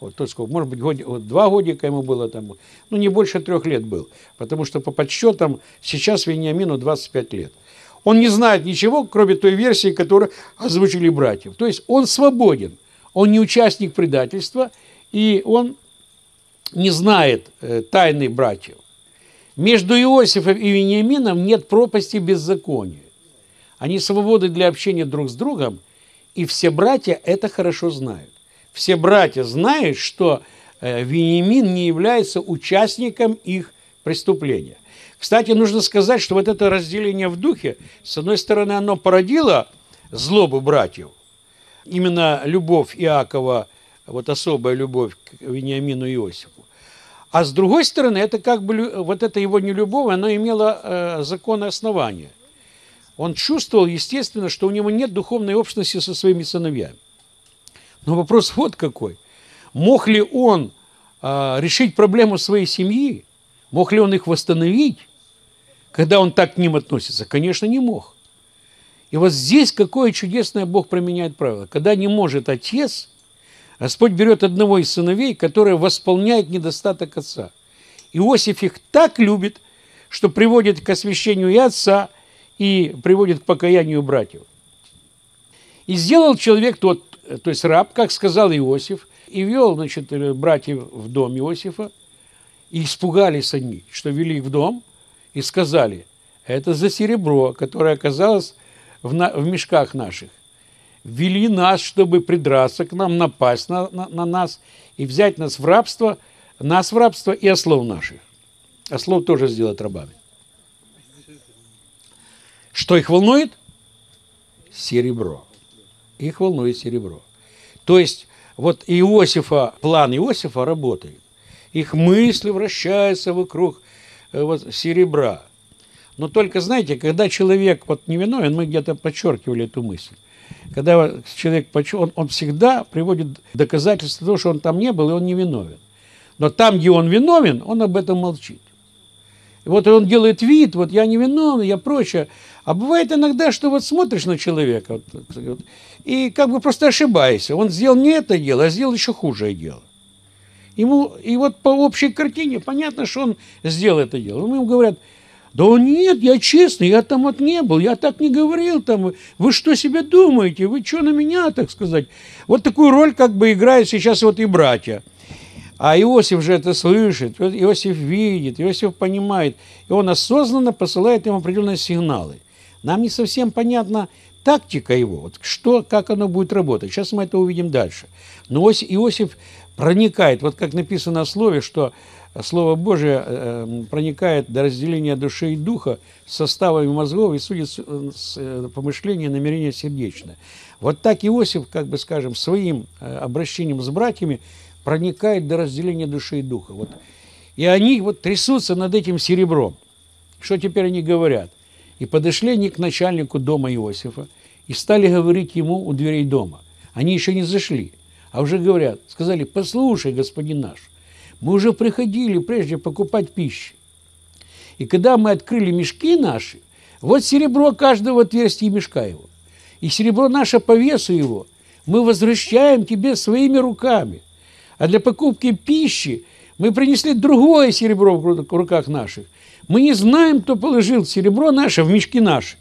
Вот тут сколько, может быть, годик, вот два годика ему было там, ну, не больше трех лет был, потому что по подсчетам сейчас Вениамину 25 лет. Он не знает ничего, кроме той версии, которую озвучили братьев. То есть он свободен, он не участник предательства, и он не знает э, тайны братьев. Между Иосифом и Вениамином нет пропасти беззакония. Они свободны для общения друг с другом, и все братья это хорошо знают. Все братья знают, что э, Вениамин не является участником их преступления. Кстати, нужно сказать, что вот это разделение в духе, с одной стороны, оно породило злобу братьев. Именно любовь Иакова, вот особая любовь к Вениамину и Иосифу. А с другой стороны, это как бы вот это его нелюбовь, оно имело э, законное основание. Он чувствовал, естественно, что у него нет духовной общности со своими сыновьями. Но вопрос вот какой. Мог ли он э, решить проблему своей семьи? Мог ли он их восстановить? когда он так к ним относится? Конечно, не мог. И вот здесь какое чудесное Бог променяет правило. Когда не может отец, Господь берет одного из сыновей, который восполняет недостаток отца. Иосиф их так любит, что приводит к освящению и отца, и приводит к покаянию братьев. И сделал человек тот, то есть раб, как сказал Иосиф, и вел, значит, э, братьев в дом Иосифа, и испугались они, что вели их в дом – и сказали, это за серебро, которое оказалось в, на, в мешках наших. Вели нас, чтобы придраться к нам, напасть на, на, на нас и взять нас в рабство, нас в рабство и ослов наших. Ослов тоже сделать рабами. Что их волнует? Серебро. Их волнует серебро. То есть вот Иосифа, план Иосифа работает. Их мысли вращаются вокруг – Э, серебра. Но только, знаете, когда человек вот невиновен, мы где-то подчеркивали эту мысль, когда человек, он, он всегда приводит доказательства того, что он там не был, и он невиновен. Но там, где он виновен, он об этом молчит. И вот он делает вид, вот я невиновен, я прочее. А бывает иногда, что вот смотришь на человека вот, и как бы просто ошибаешься. Он сделал не это дело, а сделал еще худшее дело. Ему, и вот по общей картине понятно, что он сделал это дело. Но ему говорят, да нет, я честный, я там вот не был, я так не говорил там. Вы что себе думаете? Вы что на меня, так сказать? Вот такую роль как бы играют сейчас вот и братья. А Иосиф же это слышит, Иосиф видит, Иосиф понимает. И он осознанно посылает ему определенные сигналы. Нам не совсем понятна тактика его, вот что, как оно будет работать. Сейчас мы это увидим дальше. Но Иосиф проникает, вот как написано в слове, что Слово Божие э, эм, проникает до разделения души и духа, составами мозгов и судит э, э, помышление, намерение сердечное. Вот так Иосиф, как бы скажем, своим обращением с братьями проникает до разделения души и духа. Вот. И они вот трясутся над этим серебром. Что теперь они говорят? И подошли они к начальнику дома Иосифа и стали говорить ему у дверей дома. Они еще не зашли а уже говорят, сказали, послушай, господин наш, мы уже приходили прежде покупать пищи. И когда мы открыли мешки наши, вот серебро каждого отверстия мешка его. И серебро наше по весу его мы возвращаем тебе своими руками. А для покупки пищи мы принесли другое серебро в руках наших. Мы не знаем, кто положил серебро наше в мешки наши.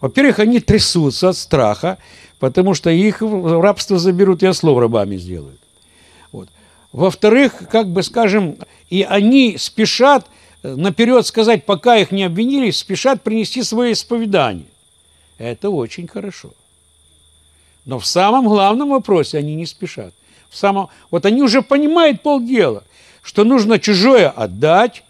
Во-первых, они трясутся от страха, потому что их рабство заберут и ослов рабами сделают. Вот. Во-вторых, как бы скажем, и они спешат э, наперед сказать, пока их не обвинили, спешат принести свое исповедание. Это очень хорошо. Но в самом главном вопросе они не спешат. В самом... Вот они уже понимают полдела, что нужно чужое отдать,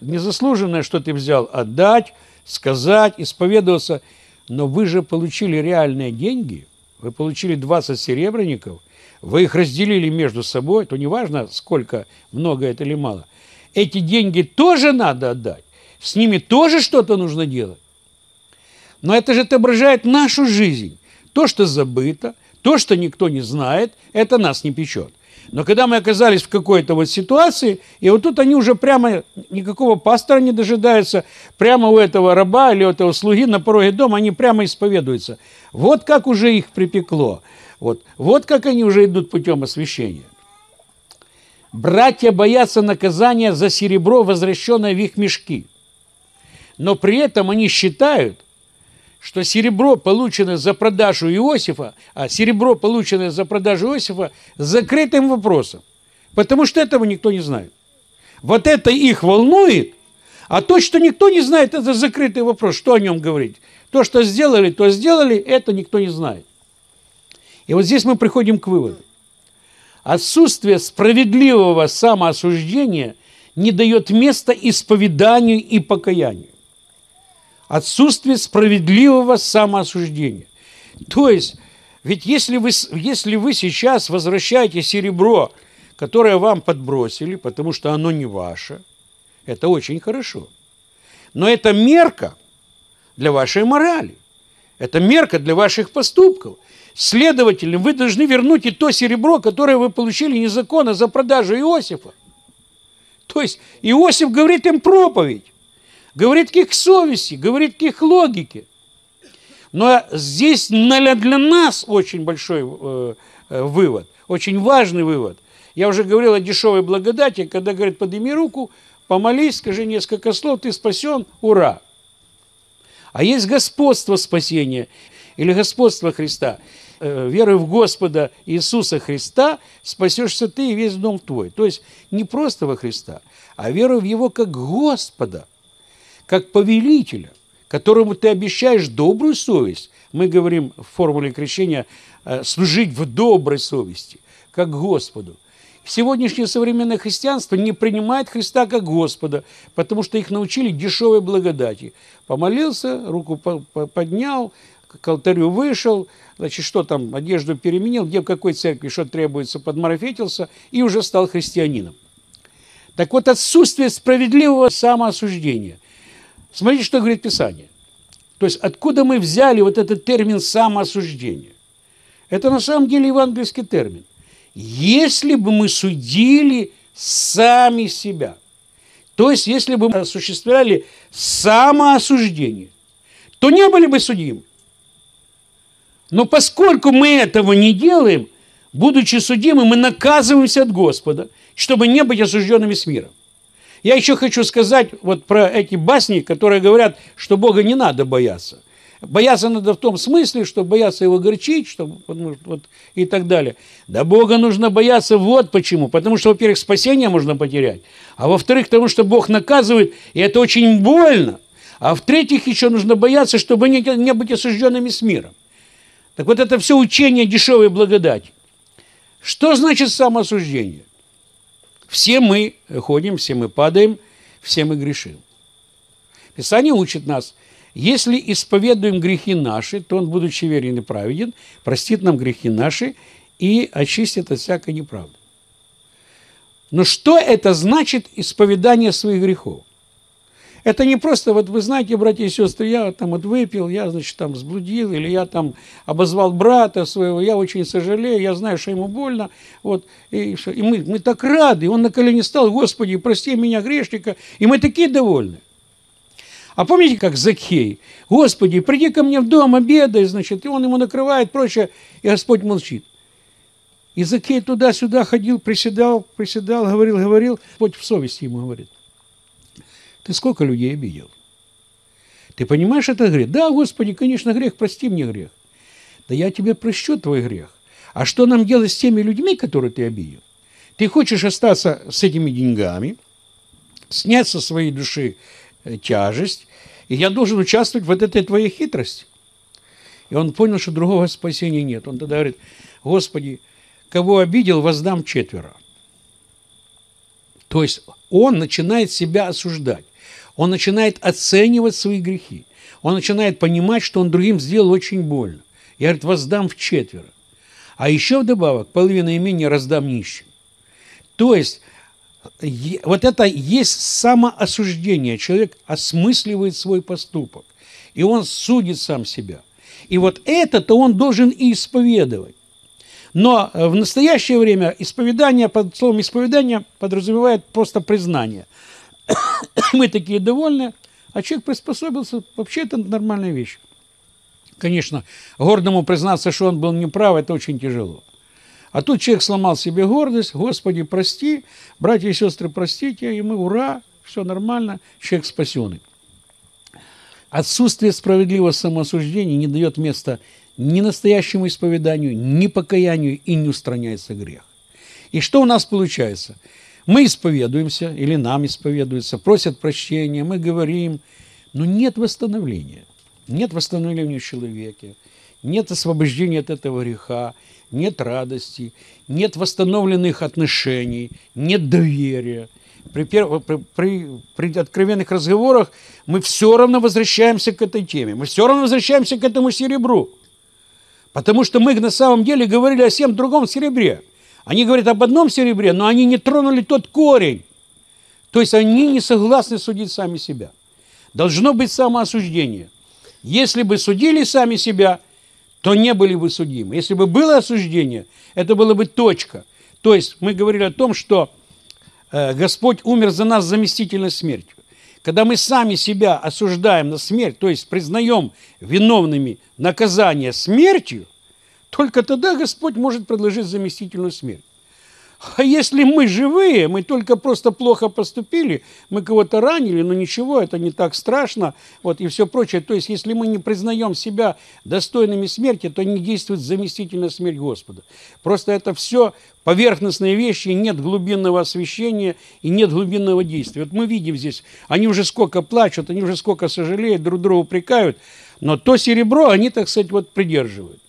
незаслуженное, что ты взял, отдать, сказать, исповедоваться – но вы же получили реальные деньги, вы получили 20 серебряников, вы их разделили между собой, то неважно, сколько, много это или мало. Эти деньги тоже надо отдать, с ними тоже что-то нужно делать. Но это же отображает нашу жизнь. То, что забыто, то, что никто не знает, это нас не печет. Но когда мы оказались в какой-то вот ситуации, и вот тут они уже прямо никакого пастора не дожидаются, прямо у этого раба или у этого слуги на пороге дома они прямо исповедуются. Вот как уже их припекло. Вот, вот как они уже идут путем освящения. Братья боятся наказания за серебро, возвращенное в их мешки. Но при этом они считают, что серебро, полученное за продажу Иосифа, а серебро, полученное за продажу Иосифа, закрытым вопросом. Потому что этого никто не знает. Вот это их волнует, а то, что никто не знает, это закрытый вопрос. Что о нем говорить? То, что сделали, то сделали, это никто не знает. И вот здесь мы приходим к выводу. Отсутствие справедливого самоосуждения не дает места исповеданию и покаянию отсутствие справедливого самоосуждения. То есть, ведь если вы, если вы сейчас возвращаете серебро, которое вам подбросили, потому что оно не ваше, это очень хорошо. Но это мерка для вашей морали. Это мерка для ваших поступков. Следовательно, вы должны вернуть и то серебро, которое вы получили незаконно за продажу Иосифа. То есть Иосиф говорит им проповедь говорит к их совести, говорит к их логике. Но здесь для нас очень большой э, э, вывод, очень важный вывод. Я уже говорил о дешевой благодати, когда говорит, подними руку, помолись, скажи несколько слов, ты спасен, ура. А есть господство спасения или господство Христа. Э, верой в Господа Иисуса Христа спасешься ты и весь дом твой. То есть не просто во Христа, а верой в Его как Господа – как повелителя, которому ты обещаешь добрую совесть. Мы говорим в формуле крещения э, «служить в доброй совести», как Господу. Сегодняшнее современное христианство не принимает Христа как Господа, потому что их научили дешевой благодати. Помолился, руку поднял, к алтарю вышел, значит, что там, одежду переменил, где в какой церкви, что требуется, подмарафетился и уже стал христианином. Так вот, отсутствие справедливого самоосуждения Смотрите, что говорит Писание. То есть откуда мы взяли вот этот термин самоосуждение? Это на самом деле евангельский термин. Если бы мы судили сами себя, то есть если бы мы осуществляли самоосуждение, то не были бы судимы. Но поскольку мы этого не делаем, будучи судимы, мы наказываемся от Господа, чтобы не быть осужденными с миром. Я еще хочу сказать вот про эти басни, которые говорят, что Бога не надо бояться. Бояться надо в том смысле, что бояться его горчить, что, ну, вот, и так далее. Да Бога нужно бояться вот почему. Потому что, во-первых, спасение можно потерять. А во-вторых, потому что Бог наказывает, и это очень больно. А в-третьих, еще нужно бояться, чтобы не, не быть осужденными с миром. Так вот это все учение дешевой благодати. Что значит самоосуждение? Все мы ходим, все мы падаем, все мы грешим. Писание учит нас, если исповедуем грехи наши, то Он, будучи верен и праведен, простит нам грехи наши и очистит от всякой неправды. Но что это значит исповедание своих грехов? Это не просто, вот вы знаете, братья и сестры, я там вот выпил, я, значит, там сблудил, или я там обозвал брата своего, я очень сожалею, я знаю, что ему больно, вот, и, и мы, мы так рады, он на колени стал, Господи, прости меня, грешника, и мы такие довольны. А помните, как Закхей? Господи, приди ко мне в дом, обедай, значит, и он ему накрывает, прочее, и Господь молчит. И Закхей туда-сюда ходил, приседал, приседал, говорил, говорил. Господь в совести ему говорит – ты сколько людей обидел? Ты понимаешь это грех? Да, Господи, конечно, грех, прости мне грех. Да я тебе прощу твой грех. А что нам делать с теми людьми, которые ты обидел? Ты хочешь остаться с этими деньгами, снять со своей души э, тяжесть, и я должен участвовать в вот этой твоей хитрости. И он понял, что другого спасения нет. Он тогда говорит, Господи, кого обидел, воздам четверо. То есть он начинает себя осуждать. Он начинает оценивать свои грехи. Он начинает понимать, что он другим сделал очень больно. Я, говорит, воздам в четверо. А еще вдобавок половина имения раздам нищим. То есть вот это есть самоосуждение. Человек осмысливает свой поступок. И он судит сам себя. И вот это-то он должен и исповедовать. Но э, в настоящее время исповедание, под словом исповедание подразумевает просто признание – Мы такие довольны, а человек приспособился. Вообще это нормальная вещь. Конечно, гордому признаться, что он был неправ, это очень тяжело. А тут человек сломал себе гордость. Господи, прости, братья и сестры, простите. И мы, ура, все нормально, человек спасенный. Отсутствие справедливого самоосуждения не дает места ни настоящему исповеданию, ни покаянию и не устраняется грех. И что у нас получается? Мы исповедуемся, или нам исповедуются, просят прощения, мы говорим, но нет восстановления. Нет восстановления в человеке, нет освобождения от этого греха, нет радости, нет восстановленных отношений, нет доверия. При, при, при, при откровенных разговорах мы все равно возвращаемся к этой теме, мы все равно возвращаемся к этому серебру. Потому что мы на самом деле говорили о всем другом серебре – они говорят об одном серебре, но они не тронули тот корень. То есть они не согласны судить сами себя. Должно быть самоосуждение. Если бы судили сами себя, то не были бы судимы. Если бы было осуждение, это было бы точка. То есть мы говорили о том, что э, Господь умер за нас заместительной смертью. Когда мы сами себя осуждаем на смерть, то есть признаем виновными наказание смертью, только тогда Господь может предложить заместительную смерть. А если мы живые, мы только просто плохо поступили, мы кого-то ранили, но ничего, это не так страшно, вот, и все прочее. То есть, если мы не признаем себя достойными смерти, то не действует заместительная смерть Господа. Просто это все поверхностные вещи, и нет глубинного освещения, и нет глубинного действия. Вот мы видим здесь, они уже сколько плачут, они уже сколько сожалеют, друг друга упрекают, но то серебро они, так сказать, вот придерживают.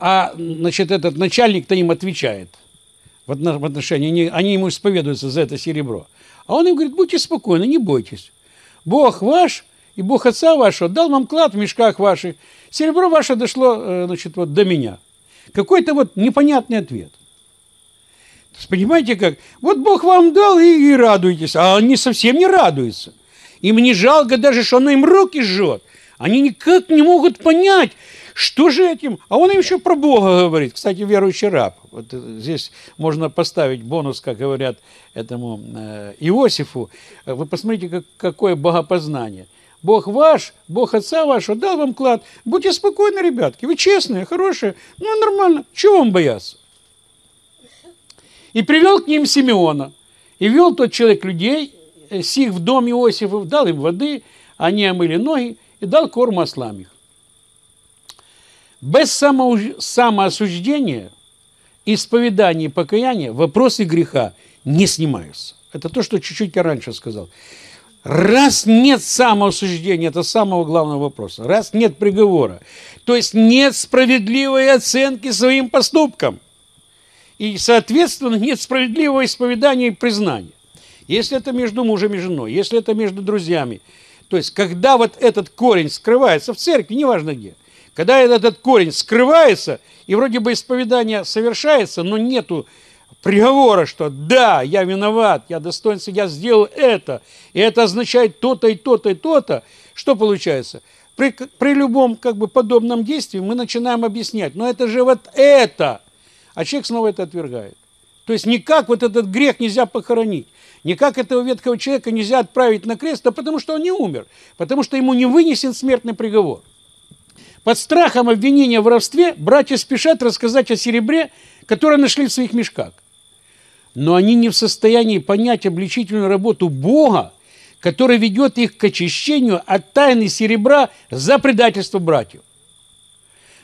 А, значит, этот начальник-то им отвечает в отношении, они, они ему исповедуются за это серебро. А он им говорит, будьте спокойны, не бойтесь. Бог ваш и Бог отца вашего дал вам клад в мешках ваших. Серебро ваше дошло, э, значит, вот до меня. Какой-то вот непонятный ответ. понимаете как? Вот Бог вам дал и, и радуйтесь. А они совсем не радуются. Им не жалко даже, что оно им руки жжет. Они никак не могут понять, что же этим? А он им еще про Бога говорит. Кстати, верующий раб. Вот э, здесь можно поставить бонус, как говорят этому э, Иосифу. Э, вы посмотрите, какое богопознание. Бог ваш, Бог отца вашего дал вам клад. Будьте спокойны, ребятки. Вы честные, хорошие. Ну, нормально. Чего вам бояться? И привел к ним Симеона. И вел тот человек людей, сих в дом Иосифов, дал им воды, они омыли ноги и дал корм ослам их. Без самоосуждения, исповедания покаяния вопросы греха не снимаются. Это то, что чуть-чуть я раньше сказал. Раз нет самоосуждения, это самого главного вопроса, раз нет приговора, то есть нет справедливой оценки своим поступкам, и, соответственно, нет справедливого исповедания и признания. Если это между мужем и женой, если это между друзьями, то есть когда вот этот корень скрывается в церкви, неважно где – когда этот корень скрывается, и вроде бы исповедание совершается, но нету приговора, что да, я виноват, я достоин, я сделал это, и это означает то-то и то-то и то-то, что получается? При, при любом как бы подобном действии мы начинаем объяснять, но это же вот это, а человек снова это отвергает. То есть никак вот этот грех нельзя похоронить, никак этого ветхого человека нельзя отправить на крест, да потому что он не умер, потому что ему не вынесен смертный приговор. Под страхом обвинения в воровстве братья спешат рассказать о серебре, которое нашли в своих мешках. Но они не в состоянии понять обличительную работу Бога, который ведет их к очищению от тайны серебра за предательство братьев.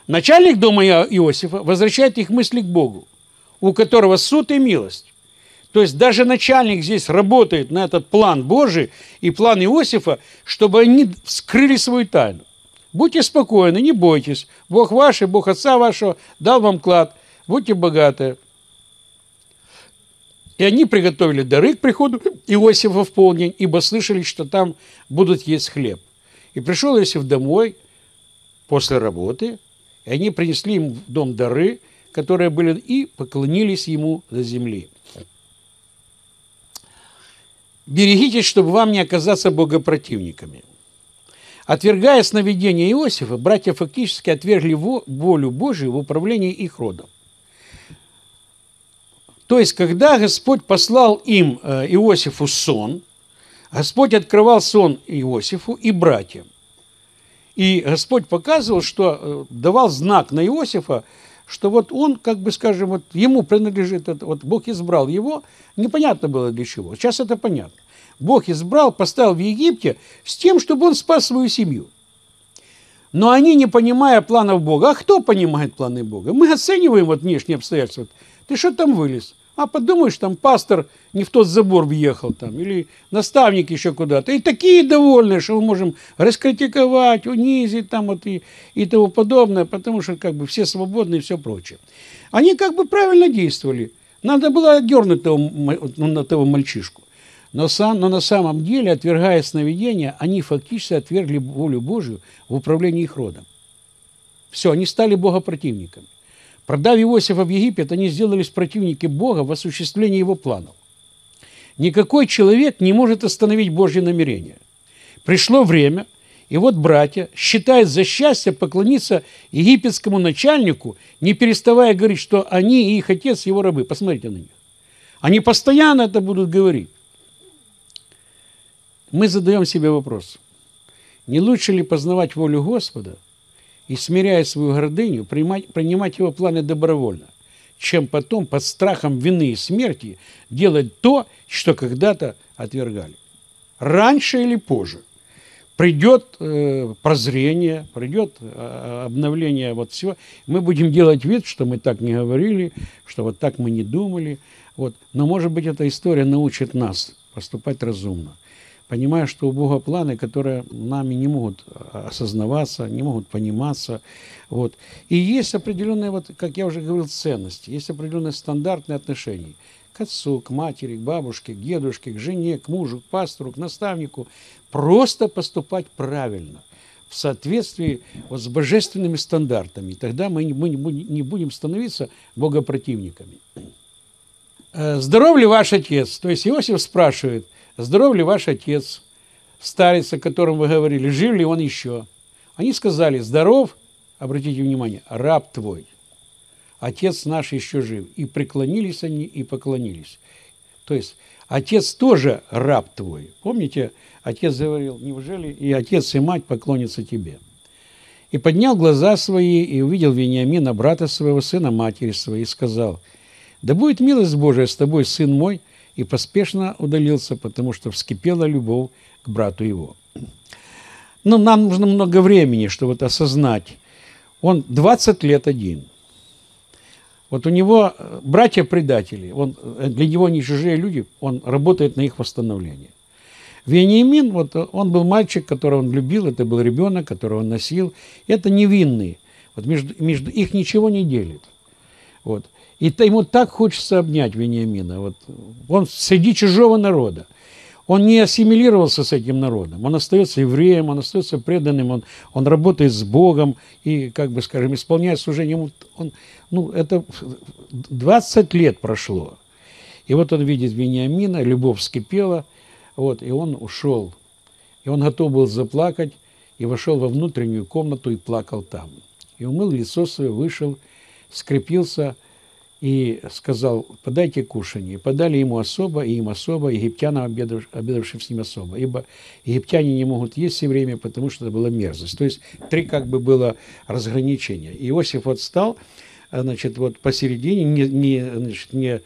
Начальник дома Иосифа возвращает их мысли к Богу, у которого суд и милость. То есть даже начальник здесь работает на этот план Божий и план Иосифа, чтобы они вскрыли свою тайну. Будьте спокойны, не бойтесь. Бог ваш и Бог отца вашего дал вам клад. Будьте богаты. И они приготовили дары к приходу Иосифа в полдень, ибо слышали, что там будут есть хлеб. И пришел Иосиф домой после работы, и они принесли им в дом дары, которые были, и поклонились ему на земле. Берегитесь, чтобы вам не оказаться богопротивниками. Отвергая сновидение Иосифа, братья фактически отвергли волю Божию в управлении их родом. То есть, когда Господь послал им, э, Иосифу, сон, Господь открывал сон Иосифу и братьям. И Господь показывал, что э, давал знак на Иосифа, что вот он, как бы скажем, вот ему принадлежит, вот Бог избрал его, непонятно было для чего. Сейчас это понятно. Бог избрал, поставил в Египте с тем, чтобы он спас свою семью. Но они, не понимая планов Бога, а кто понимает планы Бога? Мы оцениваем вот внешние обстоятельства. Ты что там вылез? А подумаешь, там пастор не в тот забор въехал там, или наставник еще куда-то. И такие довольные, что мы можем раскритиковать, унизить там вот и, и тому подобное, потому что как бы все свободны и все прочее. Они как бы правильно действовали. Надо было отдернуть того, того мальчишку. Но, сам, но на самом деле, отвергая сновидения, они фактически отвергли волю Божию в управлении их родом. Все, они стали богопротивниками. Продав Иосифа в Египет, они сделались противники Бога в осуществлении его планов. Никакой человек не может остановить Божье намерение. Пришло время, и вот братья считают за счастье поклониться египетскому начальнику, не переставая говорить, что они и их отец его рабы. Посмотрите на них. Они постоянно это будут говорить мы задаем себе вопрос, не лучше ли познавать волю Господа и, смиряя свою гордыню, принимать, принимать его планы добровольно, чем потом под страхом вины и смерти делать то, что когда-то отвергали. Раньше или позже придет э, прозрение, придет э, обновление вот всего. Мы будем делать вид, что мы так не говорили, что вот так мы не думали. Вот. Но, может быть, эта история научит нас поступать разумно понимая, что у Бога планы, которые нами не могут э, осознаваться, не могут пониматься. Вот. И есть определенные, вот, как я уже говорил, ценности, есть определенные стандартные отношения к отцу, к матери, к бабушке, к дедушке, к жене, к мужу, к пастору, к наставнику. Просто поступать правильно – в соответствии вот с божественными стандартами. Тогда мы, не, мы не будем становиться богопротивниками. Э, Здоров ли ваш отец? То есть Иосиф спрашивает, Здоров ли ваш отец, старец, о котором вы говорили, жив ли он еще? Они сказали, здоров, обратите внимание, раб твой, отец наш еще жив. И преклонились они, и поклонились. То есть отец тоже раб твой. Помните, отец говорил, неужели и отец, и мать поклонятся тебе? И поднял глаза свои, и увидел Вениамина, брата своего сына, матери своей, и сказал, «Да будет милость Божия с тобой, сын мой, и поспешно удалился, потому что вскипела любовь к брату его. Но нам нужно много времени, чтобы это осознать. Он 20 лет один. Вот у него э, братья-предатели, он, э, для него не чужие люди, он работает на их восстановление. Вениамин, вот э, он был мальчик, которого он любил, это был ребенок, которого он носил. Это невинные. Вот между, между их ничего не делит. Вот. И ему так хочется обнять Вениамина. Вот он среди чужого народа. Он не ассимилировался с этим народом. Он остается евреем, он остается преданным, он, он работает с Богом и, как бы скажем, исполняет служение. Он, ну, это 20 лет прошло. И вот он видит Вениамина, любовь вскипела, вот, и он ушел. И он готов был заплакать, и вошел во внутреннюю комнату и плакал там. И умыл лицо свое, вышел, скрепился, и сказал, подайте кушанье. Подали ему особо, и им особо, египтянам, обедавшим, с ним особо. Ибо египтяне не могут есть все время, потому что это была мерзость. То есть три как бы было разграничения. Иосиф вот стал, э, значит, вот посередине, не, не, значит, не,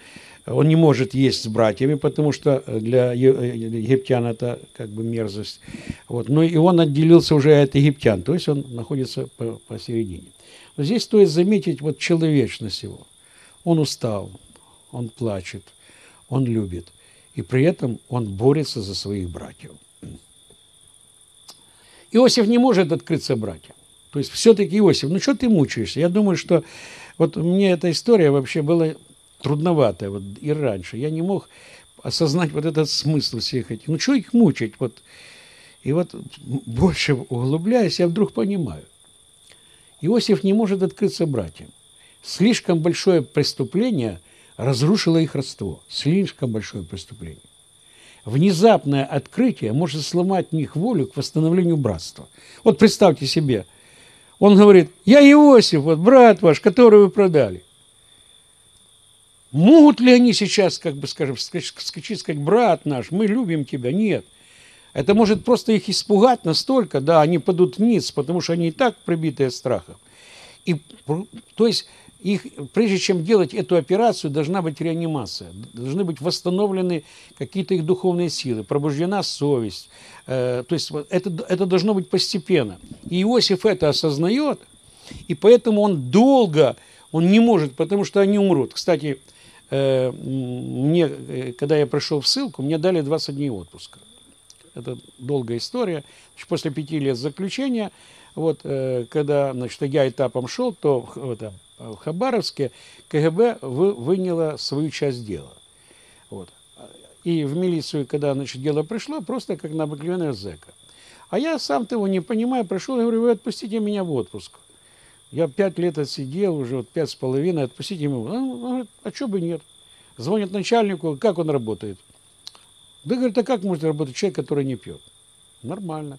он не может есть с братьями, потому что э, э, для египтян это как бы мерзость. Вот. Но ну и он отделился уже от египтян, то есть он находится посередине. Но здесь стоит заметить вот человечность его – он устал, он плачет, он любит, и при этом он борется за своих братьев. Иосиф не может открыться братьям. То есть все-таки Иосиф, ну что ты мучаешься? Я думаю, что вот мне эта история вообще была трудноватая вот и раньше. Я не мог осознать вот этот смысл всех этих. Ну что их мучить? Вот. И вот больше углубляясь, я вдруг понимаю. Иосиф не может открыться братьям. Слишком большое преступление разрушило их родство. Слишком большое преступление. Внезапное открытие может сломать в них волю к восстановлению братства. Вот представьте себе, он говорит, я Иосиф, вот брат ваш, который вы продали. Могут ли они сейчас, как бы скажем, скачать, сказать, брат наш, мы любим тебя? Нет. Это может просто их испугать настолько, да, они падут вниз, потому что они и так прибитые страхом. И, то есть их, прежде чем делать эту операцию, должна быть реанимация, должны быть восстановлены какие-то их духовные силы, пробуждена совесть. Э, то есть это, это должно быть постепенно. И Иосиф это осознает, и поэтому он долго, он не может, потому что они умрут. Кстати, э, мне, э, когда я пришел в ссылку, мне дали 20 дней отпуска. Это долгая история. Значит, после пяти лет заключения, вот, э, когда значит, я этапом шел, то... Вот, Э, в Хабаровске, КГБ вы выняло свою часть дела. Вот. И в милицию, когда значит, дело пришло, просто как на обыкновенное зэка. А я сам-то его не понимаю, пришел и говорю, вы отпустите меня в отпуск. Я пять лет отсидел, уже вот пять с половиной, отпустите меня. Он говорит, а что бы нет? Звонит начальнику, как он работает. Да, говорит, а как может работать человек, который не пьет? Нормально.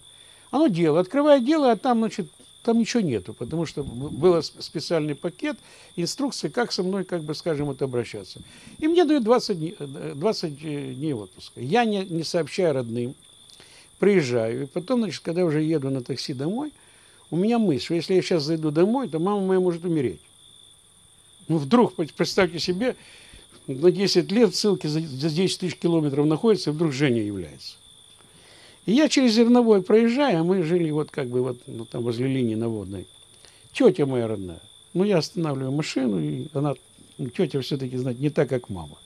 Оно дело, открывает дело, а там, значит, там ничего нету, потому что был специальный пакет инструкции, как со мной, как бы, скажем, это обращаться. И мне дают 20 дней, 20 дней отпуска. Я не, не сообщаю родным, приезжаю. И потом, значит, когда уже еду на такси домой, у меня мысль, что если я сейчас зайду домой, то мама моя может умереть. Ну, вдруг, представьте себе, на 10 лет ссылки за 10 тысяч километров находится, и вдруг Женя является. И я через Зерновой проезжаю, а мы жили вот как бы вот ну, там возле линии наводной. Тетя моя родная. Ну, я останавливаю машину, и она, ну, тетя все-таки, знать не так, как мама.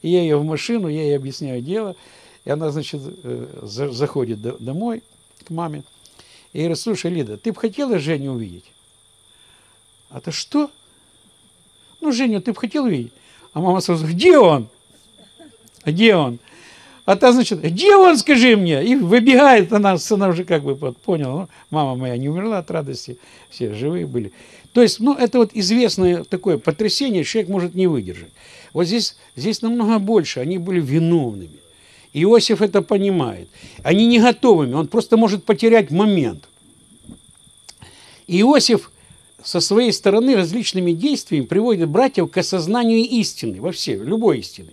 И я ее в машину, я ей объясняю дело. И она, значит, э, заходит домой к маме. И говорит, слушай, Лида, ты бы хотела Женю увидеть? А то что? Ну, Женю, ты бы хотел увидеть? А мама сразу, где он? Где он? А та, значит, где он, скажи мне? И выбегает она, она уже как бы вот, поняла, ну, мама моя не умерла от радости, все живые были. То есть, ну, это вот известное такое потрясение, человек может не выдержать. Вот здесь, здесь намного больше, они были виновными. Иосиф это понимает. Они не готовыми, он просто может потерять момент. Иосиф со своей стороны различными действиями приводит братьев к осознанию истины во всей, любой истины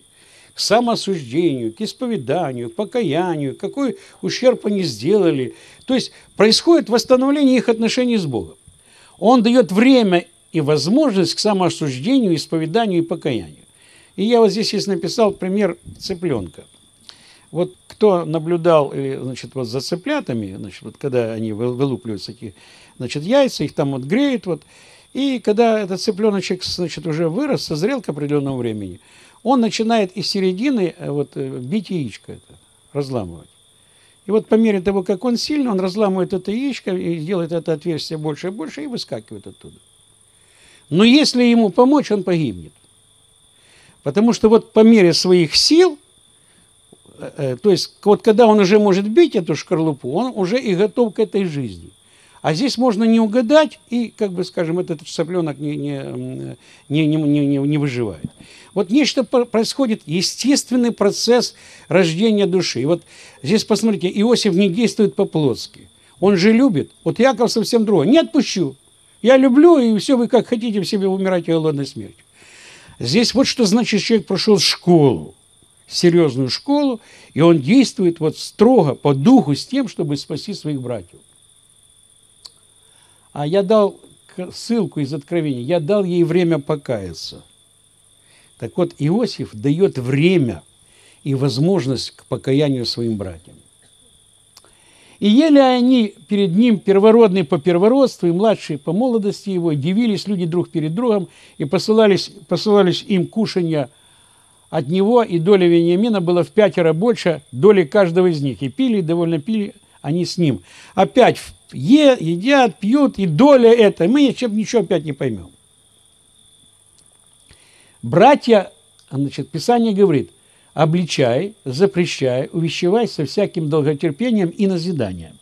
к самоосуждению, к исповеданию, к покаянию, какой ущерб они сделали. То есть происходит восстановление их отношений с Богом. Он дает время и возможность к самоосуждению, исповеданию и покаянию. И я вот здесь есть написал пример цыпленка. Вот кто наблюдал значит, вот за цыплятами, значит, вот когда они вылупливаются, эти значит, яйца, их там вот греют, вот, и когда этот цыпленочек значит, уже вырос, созрел к определенному времени, он начинает из середины э, вот, э, бить яичко это, разламывать. И вот по мере того, как он сильно, он разламывает это яичко и делает это отверстие больше и больше и выскакивает оттуда. Но если ему помочь, он погибнет. Потому что вот по мере своих сил, э, то есть вот когда он уже может бить эту шкарлупу, он уже и готов к этой жизни – а здесь можно не угадать, и, как бы, скажем, этот цыпленок не, не, не, не, не, не выживает. Вот нечто происходит, естественный процесс рождения души. И вот здесь, посмотрите, Иосиф не действует по-плотски. Он же любит. Вот Яков совсем другой. Не отпущу. Я люблю, и все вы как хотите в себе умирайте голодной смертью. Здесь вот что значит, человек прошел школу, серьезную школу, и он действует вот строго по духу с тем, чтобы спасти своих братьев. А я дал ссылку из Откровения, я дал ей время покаяться. Так вот, Иосиф дает время и возможность к покаянию своим братьям. И ели они перед ним первородный по первородству, и младшие по молодости его, и дивились люди друг перед другом, и посылались, посылались им кушанья от него, и доля Вениамина была в пятеро больше доли каждого из них. И пили, и довольно пили, они с ним. Опять е, едят, пьют, и доля это. Мы ничем, ничего опять не поймем. Братья, значит, Писание говорит, обличай, запрещай, увещевай со всяким долготерпением и назиданием.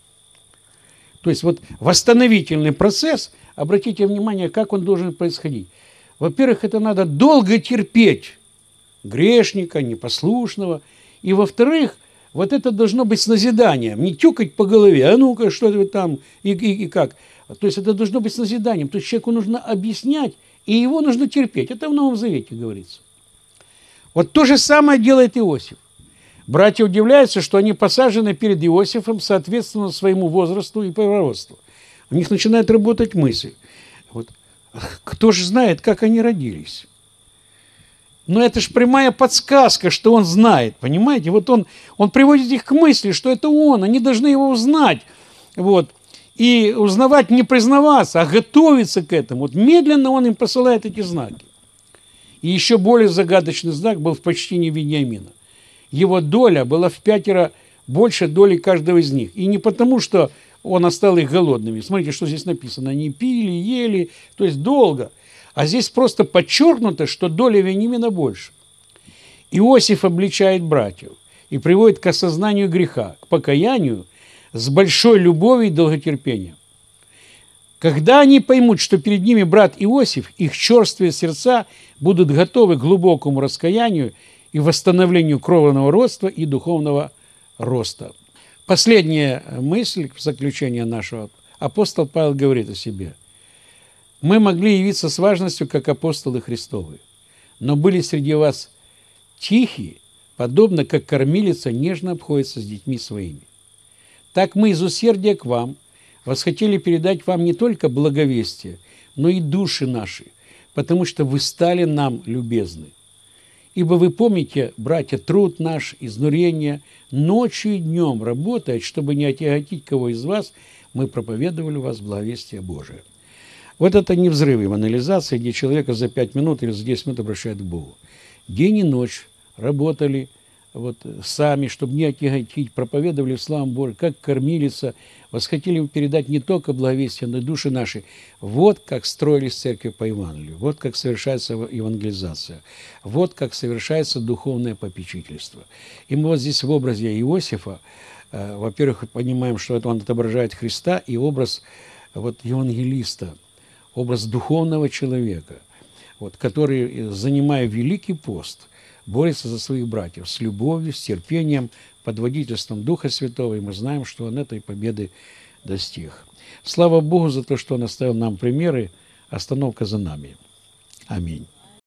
То есть вот восстановительный процесс, обратите внимание, как он должен происходить. Во-первых, это надо долго терпеть грешника, непослушного. И во-вторых, вот это должно быть с назиданием, не тюкать по голове, а ну-ка, что это там, и, и, и как. То есть это должно быть с назиданием, то есть человеку нужно объяснять, и его нужно терпеть. Это в Новом Завете говорится. Вот то же самое делает Иосиф. Братья удивляются, что они посажены перед Иосифом соответственно своему возрасту и пророчеству. У них начинает работать мысль. Вот. Кто же знает, как они родились? Но это же прямая подсказка, что он знает, понимаете? Вот он, он приводит их к мысли, что это он, они должны его узнать. Вот. И узнавать не признаваться, а готовиться к этому. Вот медленно он им посылает эти знаки. И еще более загадочный знак был в почтении Вениамина. Его доля была в пятеро больше доли каждого из них. И не потому, что он оставил их голодными. Смотрите, что здесь написано. Они пили, ели, то есть долго – а здесь просто подчеркнуто, что доля Венимина больше. Иосиф обличает братьев и приводит к осознанию греха, к покаянию с большой любовью и долготерпением. Когда они поймут, что перед ними брат Иосиф, их черствые сердца будут готовы к глубокому раскаянию и восстановлению кровного родства и духовного роста. Последняя мысль в заключение нашего апостол Павел говорит о себе – мы могли явиться с важностью, как апостолы Христовы, но были среди вас тихие, подобно как кормилица нежно обходится с детьми своими. Так мы из усердия к вам восхотели передать вам не только благовестие, но и души наши, потому что вы стали нам любезны. Ибо вы помните, братья, труд наш, изнурение, ночью и днем работает, чтобы не отяготить кого из вас, мы проповедовали вас благовестие Божие. Вот это не взрывы монолизации, где человека за 5 минут или за 10 минут обращают к Богу. День и ночь работали вот, сами, чтобы не отяготить, проповедовали славу Божию, как кормилица, восхотели передать не только благовестие, но и души наши. Вот как строились церкви по Евангелию, вот как совершается евангелизация, вот как совершается духовное попечительство. И мы вот здесь в образе Иосифа, э, во-первых, понимаем, что это он отображает Христа и образ вот евангелиста – образ духовного человека, вот, который, э, занимая великий пост, борется за своих братьев с любовью, с терпением, под водительством Духа Святого, и мы знаем, что он этой победы достиг. Слава Богу за то, что он оставил нам примеры. Остановка за нами. Аминь.